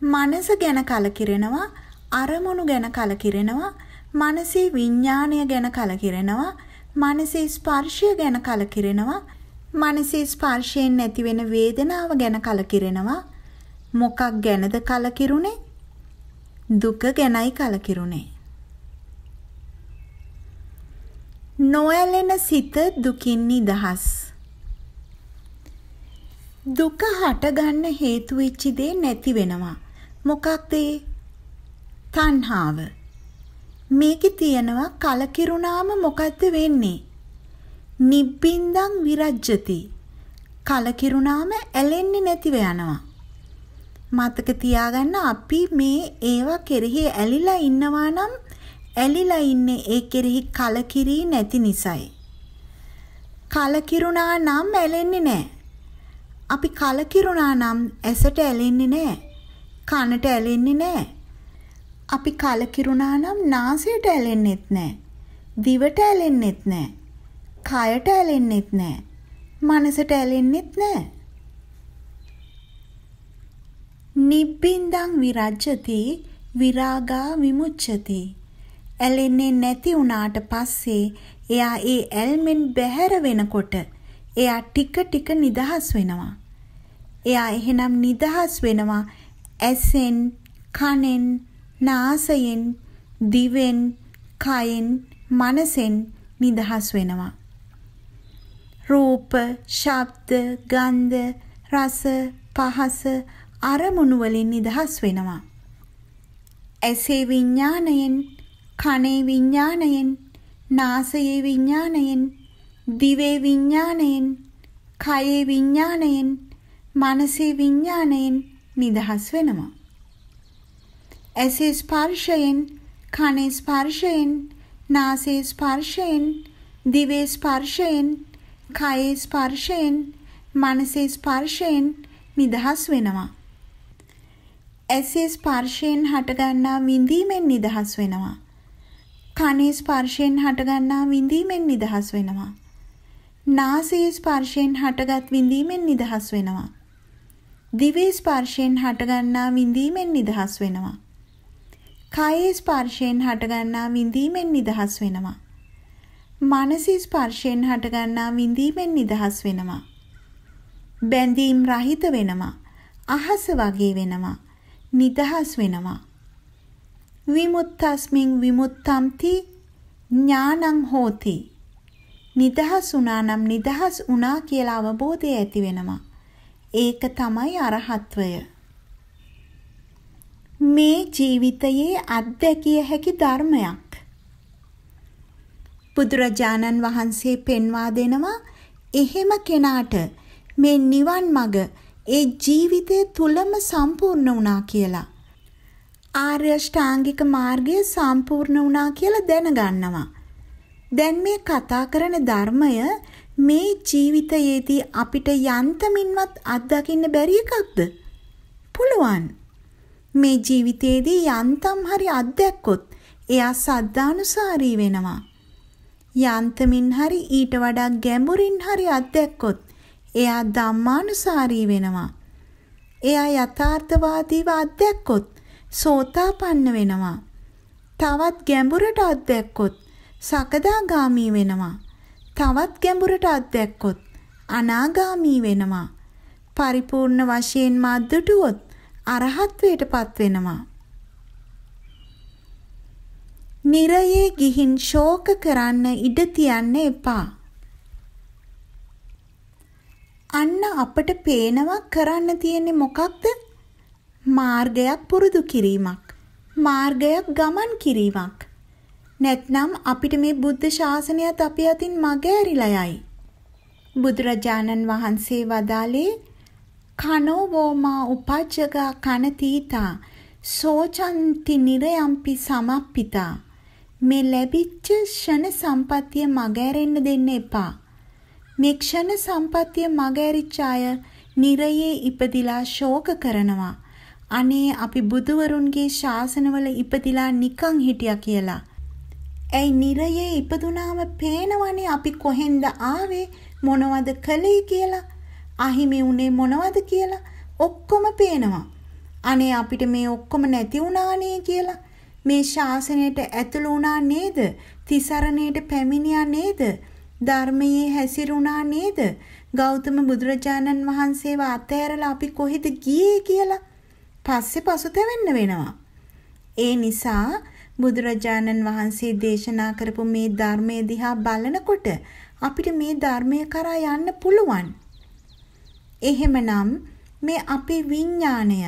මනස ගැන කලකිරෙනවා, අරමුණු ගැන කලකිරෙනවා, මනසේ විඥාණය ගැන කලකිරෙනවා, මනසේ ස්පර්ශය ගැන කලකිරෙනවා, මනසේ ස්පර්ශයෙන් නැතිවෙන වේදනාව ගැන කලකිරෙනවා. මොකක් ගැනද කලකිරුණේ? දුක ගැනයි කලකිරුණේ. නොඇලෙන සිත දුකින් නිදහස් දුක හටගන්න හේතු වෙච්ච දේ නැති වෙනවා මොකක්ද ඒ තණ්හාව මේකේ තියෙනවා කලකිරුණාම මොකද්ද වෙන්නේ නිබ්බින්දං විරජ්ජති කලකිරුණාම ඇලෙන්නේ නැතිව යනවා මතක තියාගන්න අපි මේ ඒවා කෙරෙහි ඇලිලා ඉන්නවා නම් ඇලිලා ඉන්නේ ඒ කෙරෙහි කලකිරී නැති නිසයි. කලකිරුණා නම් ඇලෙන්නේ නැහැ. අපි කලකිරුණා නම් ඇසට ඇලෙන්නේ නැහැ. කනට ඇලෙන්නේ නැහැ. අපි කලකිරුණා නම් නාසයට ඇලෙන්නෙත් නැහැ. දිවට ඇලෙන්නෙත් නැහැ. කයට ඇලෙන්නෙත් නැහැ. මනසට ඇලෙන්නෙත් නැහැ. නිබ්බින්දං විරජ්‍යති විරාගා විමුච්ඡති ඇලෙන්නේ නැති වුණාට පස්සේ එයා ඒ ඇල්මෙන් බැහැර වෙනකොට එයා ටික ටික නිදහස් වෙනවා. එයා එහෙනම් නිදහස් වෙනවා ඇසෙන්, කනෙන්, නාසයෙන්, දිවෙන්, කයෙන්, මනසෙන් නිදහස් වෙනවා. රූප, ශබ්ද, ගන්ධ, රස, පහස අරමුණු වලින් නිදහස් වෙනවා. ඇසේ විඥාණයෙන් කනේ විඥාණයෙන්, නාසයේ විඥාණයෙන්, දිවේ විඥාණයෙන්, කයේ විඥාණයෙන්, මනසේ විඥාණයෙන් නිදහස් වෙනවා. ඇසේ ස්පර්ශයෙන්, කනේ ස්පර්ශයෙන්, නාසයේ ස්පර්ශයෙන්, දිවේ ස්පර්ශයෙන්, කයේ ස්පර්ශයෙන්, මනසේ ස්පර්ශයෙන් නිදහස් වෙනවා. ඇසේ ස්පර්ශයෙන් හටගන්නා විඳීමෙන් නිදහස් වෙනවා. කනේ ස්පර්ශයෙන් හටගන්නා විඳීමෙන් නිදහස් වෙනවා. නාසයේ ස්පර්ශයෙන් හටගත් විඳීමෙන් නිදහස් වෙනවා. දිවේ ස්පර්ශයෙන් හටගන්නා විඳීමෙන් නිදහස් වෙනවා. කයේ ස්පර්ශයෙන් හටගන්නා විඳීමෙන් නිදහස් වෙනවා. මානසික ස්පර්ශයෙන් හටගන්නා විඳීමෙන් නිදහස් වෙනවා. බැඳීම් රහිත වෙනවා. අහස වගේ වෙනවා. නිදහස් වෙනවා. විමුත්තස්මින් විමුත්තම්ති ඥානං හෝති. නිදහස් වුණා නම් නිදහස් වුණා කියලා අවබෝධය ඇති වෙනවා. ඒක තමයි අරහත්වය. මේ ජීවිතයේ අත්දැකිය හැකි ධර්මයක්. බුදුරජාණන් වහන්සේ පෙන්වා දෙනවා එහෙම කෙනාට මේ නිවන් මඟ ඒ ජීවිතය තුලම සම්පූර්ණ වුණා කියලා. ආර්ය ෂ්ටාංගික මාර්ගය සම්පූර්ණ වුණා කියලා දැනගන්නවා. දැන් මේ කතා කරන ධර්මය මේ ජීවිතයේදී අපිට යන්තමින්වත් අත්දකින්න බැරි එකක්ද? පුළුවන්. මේ ජීවිතයේදී යන්තම් හරි අත්දැක්කොත් එයා සද්ධානුසාරී වෙනවා. යන්තමින් හරි ඊට වඩා ගැඹුරින් හරි අත්දැක්කොත් එයා ධම්මානුසාරී වෙනවා. එයා යථාර්ථවාදීව අත්දැක්කොත් සෝතාපන්න වෙනවා. තවත් ගැඹුරට අත්දැක්කොත් සකදාගාමී වෙනවා. තවත් ගැඹුරට අත්දැක්කොත් අනාගාමී වෙනවා. පරිපූර්ණ වශයෙන් මද්දුටුවොත් අරහත්වයටපත් වෙනවා. නිරයේ ගිහින් ශෝක කරන්න ඉඩ තියන්න එපා. අන්න අපට පේනවා කරන්න තියෙන්නේ මොකක්ද? මාර්ගයක් පුරුදු කිරීමක්. මාර්ගයක් ගමන් කිරීමක්. නැත්නම් අපිට මේ බුද්ධ ශාසනයත් අපි අතින් මගහැරිලා යයි. බුදුරජාණන් වහන්සේ වදාලේ කනෝ වෝමා උපජ්ජග කනතීතා සෝචන්ති නිරයම්පි සමප්පිතා මේ ලැබිච්ච ෂණ සම්පත්තිය මගහැරෙන්න දෙන්න එපා. මේ ක්ෂණ සම්පත්තිය මගහැරිච්ච අය නිරයේ ඉපදිලා ශෝක කරනවා. අනේ අපි බුදුවරුන්ගේ ශාසනවල ඉපදිලා නිකන් හිටියා කියලා. ඇයි නිරයේ ඉපදුනාම පේනවනේ අපි කොහෙන්ද ආවේ මොනවද කළේ කියලා අහිමි උනේ මොනවද කියලා ඔක්කොම පේනවා. අනේ අපිට මේ ඔක්කොම නැති වුණානේ කියලා මේ ශාසනයට ඇතුළු වුණා නේද? තිසරණයට පැමිණියා නේද? ධර්මයේ හැසිරුණා නේද? ගෞතම බුදුරජාණන් වහන්සේව අතහැරලා අපි කොහෙද ගියේ කියලා පස්සේ පසුතැවෙන්න වෙනවා. ඒ නිසා බුදුරජාණන් වහන්සේ දේශනා කරපු මේ ධර්මයේ දිහා බලනකොට අපිට මේ ධර්මය කරා යන්න පුළුවන්. එහෙමනම් මේ අපේ විඥාණය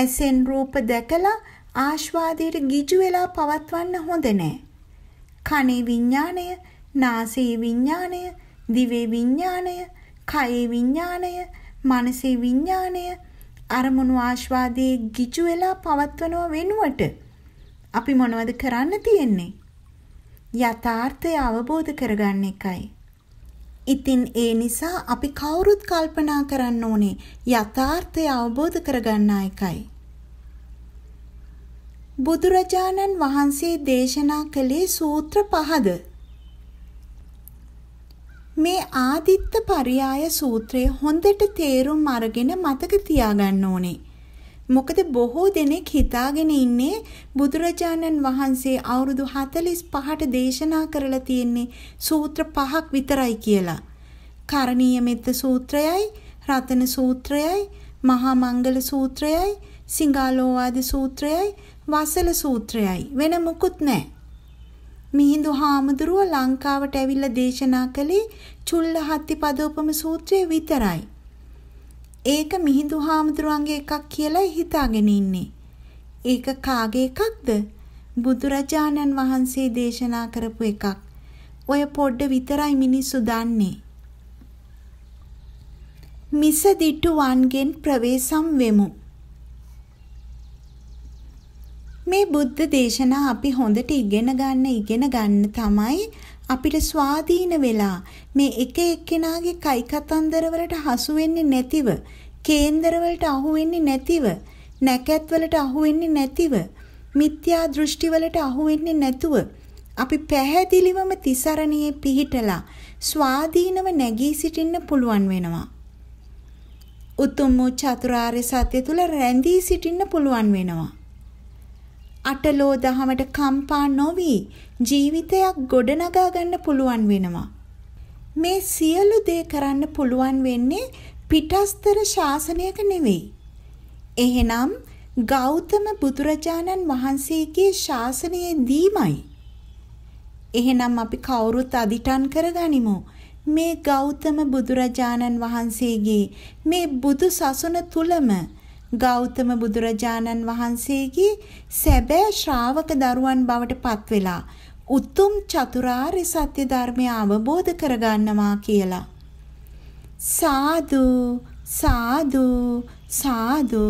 ඇසෙන් රූප දැකලා ආස්වාදයට ගිජු වෙලා පවත්වන්න හොඳ නෑ. කනේ විඥාණය, නාසයේ විඥාණය, දිවේ විඥාණය, කයේ විඥාණය, මනසේ විඥාණය අරමුණු ආශ්වාදයේ ගිජු වෙලා පවත්වනව වෙනුවට අපි මොනවද කරන්න තියෙන්නේ? යථාර්ථය අවබෝධ කරගන්න එකයි. ඉතින් ඒ නිසා අපි කවුරුත් කල්පනා කරන්න ඕනේ යථාර්ථය අවබෝධ කරගන්න එකයි. බුදුරජාණන් වහන්සේ දේශනා කළේ සූත්‍ර පහද මේ ආදිත්ත පරයාය සූත්‍රය හොඳට තේරුම් අරගෙන මතක තියාගන්න ඕනේ. මොකද බොහෝ දෙනෙක් හිතාගෙන ඉන්නේ බුදුරජාණන් වහන්සේ අවුරුදු 45ට දේශනා කරලා තියෙන්නේ සූත්‍ර පහක් විතරයි කියලා. කරණීය මෙත්ත සූත්‍රයයි, රතන සූත්‍රයයි, මහා මංගල සූත්‍රයයි, සිඟාලෝවාද සූත්‍රයයි, වසල සූත්‍රයයි. වෙන මොකුත් නැහැ. මිහිඳු හාමුදුරුව ලංකාවට ඇවිල්ලා දේශනා කළේ චුල්ලහත්ති පදෝපම සූත්‍රය විතරයි. ඒක මිහිඳු හාමුදුරුවන්ගේ එකක් කියලා හිතාගෙන ඉන්නේ. ඒක කාගේ එකක්ද? බුදුරජාණන් වහන්සේ දේශනා කරපු එකක්. ඔය පොඩ්ඩ විතරයි මිනිස්සු දන්නේ. මිසදිටුවන්ගෙන් ප්‍රවේසම් වෙමු. මේ බුද්ධ දේශනා අපි හොඳට ඉගෙන ගන්න ඉගෙන ගන්න තමයි අපිට ස්වාධීන වෙලා මේ එක එක්කෙනාගේ කයි කතන්දරවලට හසු වෙන්නේ නැතිව කේන්දරවලට අහු වෙන්නේ නැතිව නැකැත්වලට අහු වෙන්නේ නැතිව මිත්‍යා දෘෂ්ටිවලට අහු වෙන්නේ නැතුව අපි පැහැදිලිවම තිසරණියේ පිහිටලා ස්වාධීනව නැගී සිටින්න පුළුවන් වෙනවා උතුම් වූ චතුරාර්ය සත්‍ය තුල රැඳී සිටින්න පුළුවන් වෙනවා අටලෝ දහමට කම්පා නොවි ජීවිතයක් ගොඩනගා ගන්න පුළුවන් වෙනවා. මේ සියලු දේ කරන්න පුළුවන් වෙන්නේ පිටස්තර ශාසනයක නෙවෙයි. එහෙනම් ගෞතම බුදුරජාණන් වහන්සේගේ ශාසනයේදීමයි. එහෙනම් අපි කවුරුත් අදිටන් කරගනිමු. මේ ගෞතම බුදුරජාණන් වහන්සේගේ මේ බුදු සසුන තුලම ගෞතම බුදුරජාණන් වහන්සේගේ සැබෑ ශ්‍රාවක දරුවන් බවට පත්වෙලා උතුම් චතුරාර්ය සත්‍ය ධර්මය අවබෝධ කරගන්නවා කියලා. සාදු සාදු සාදු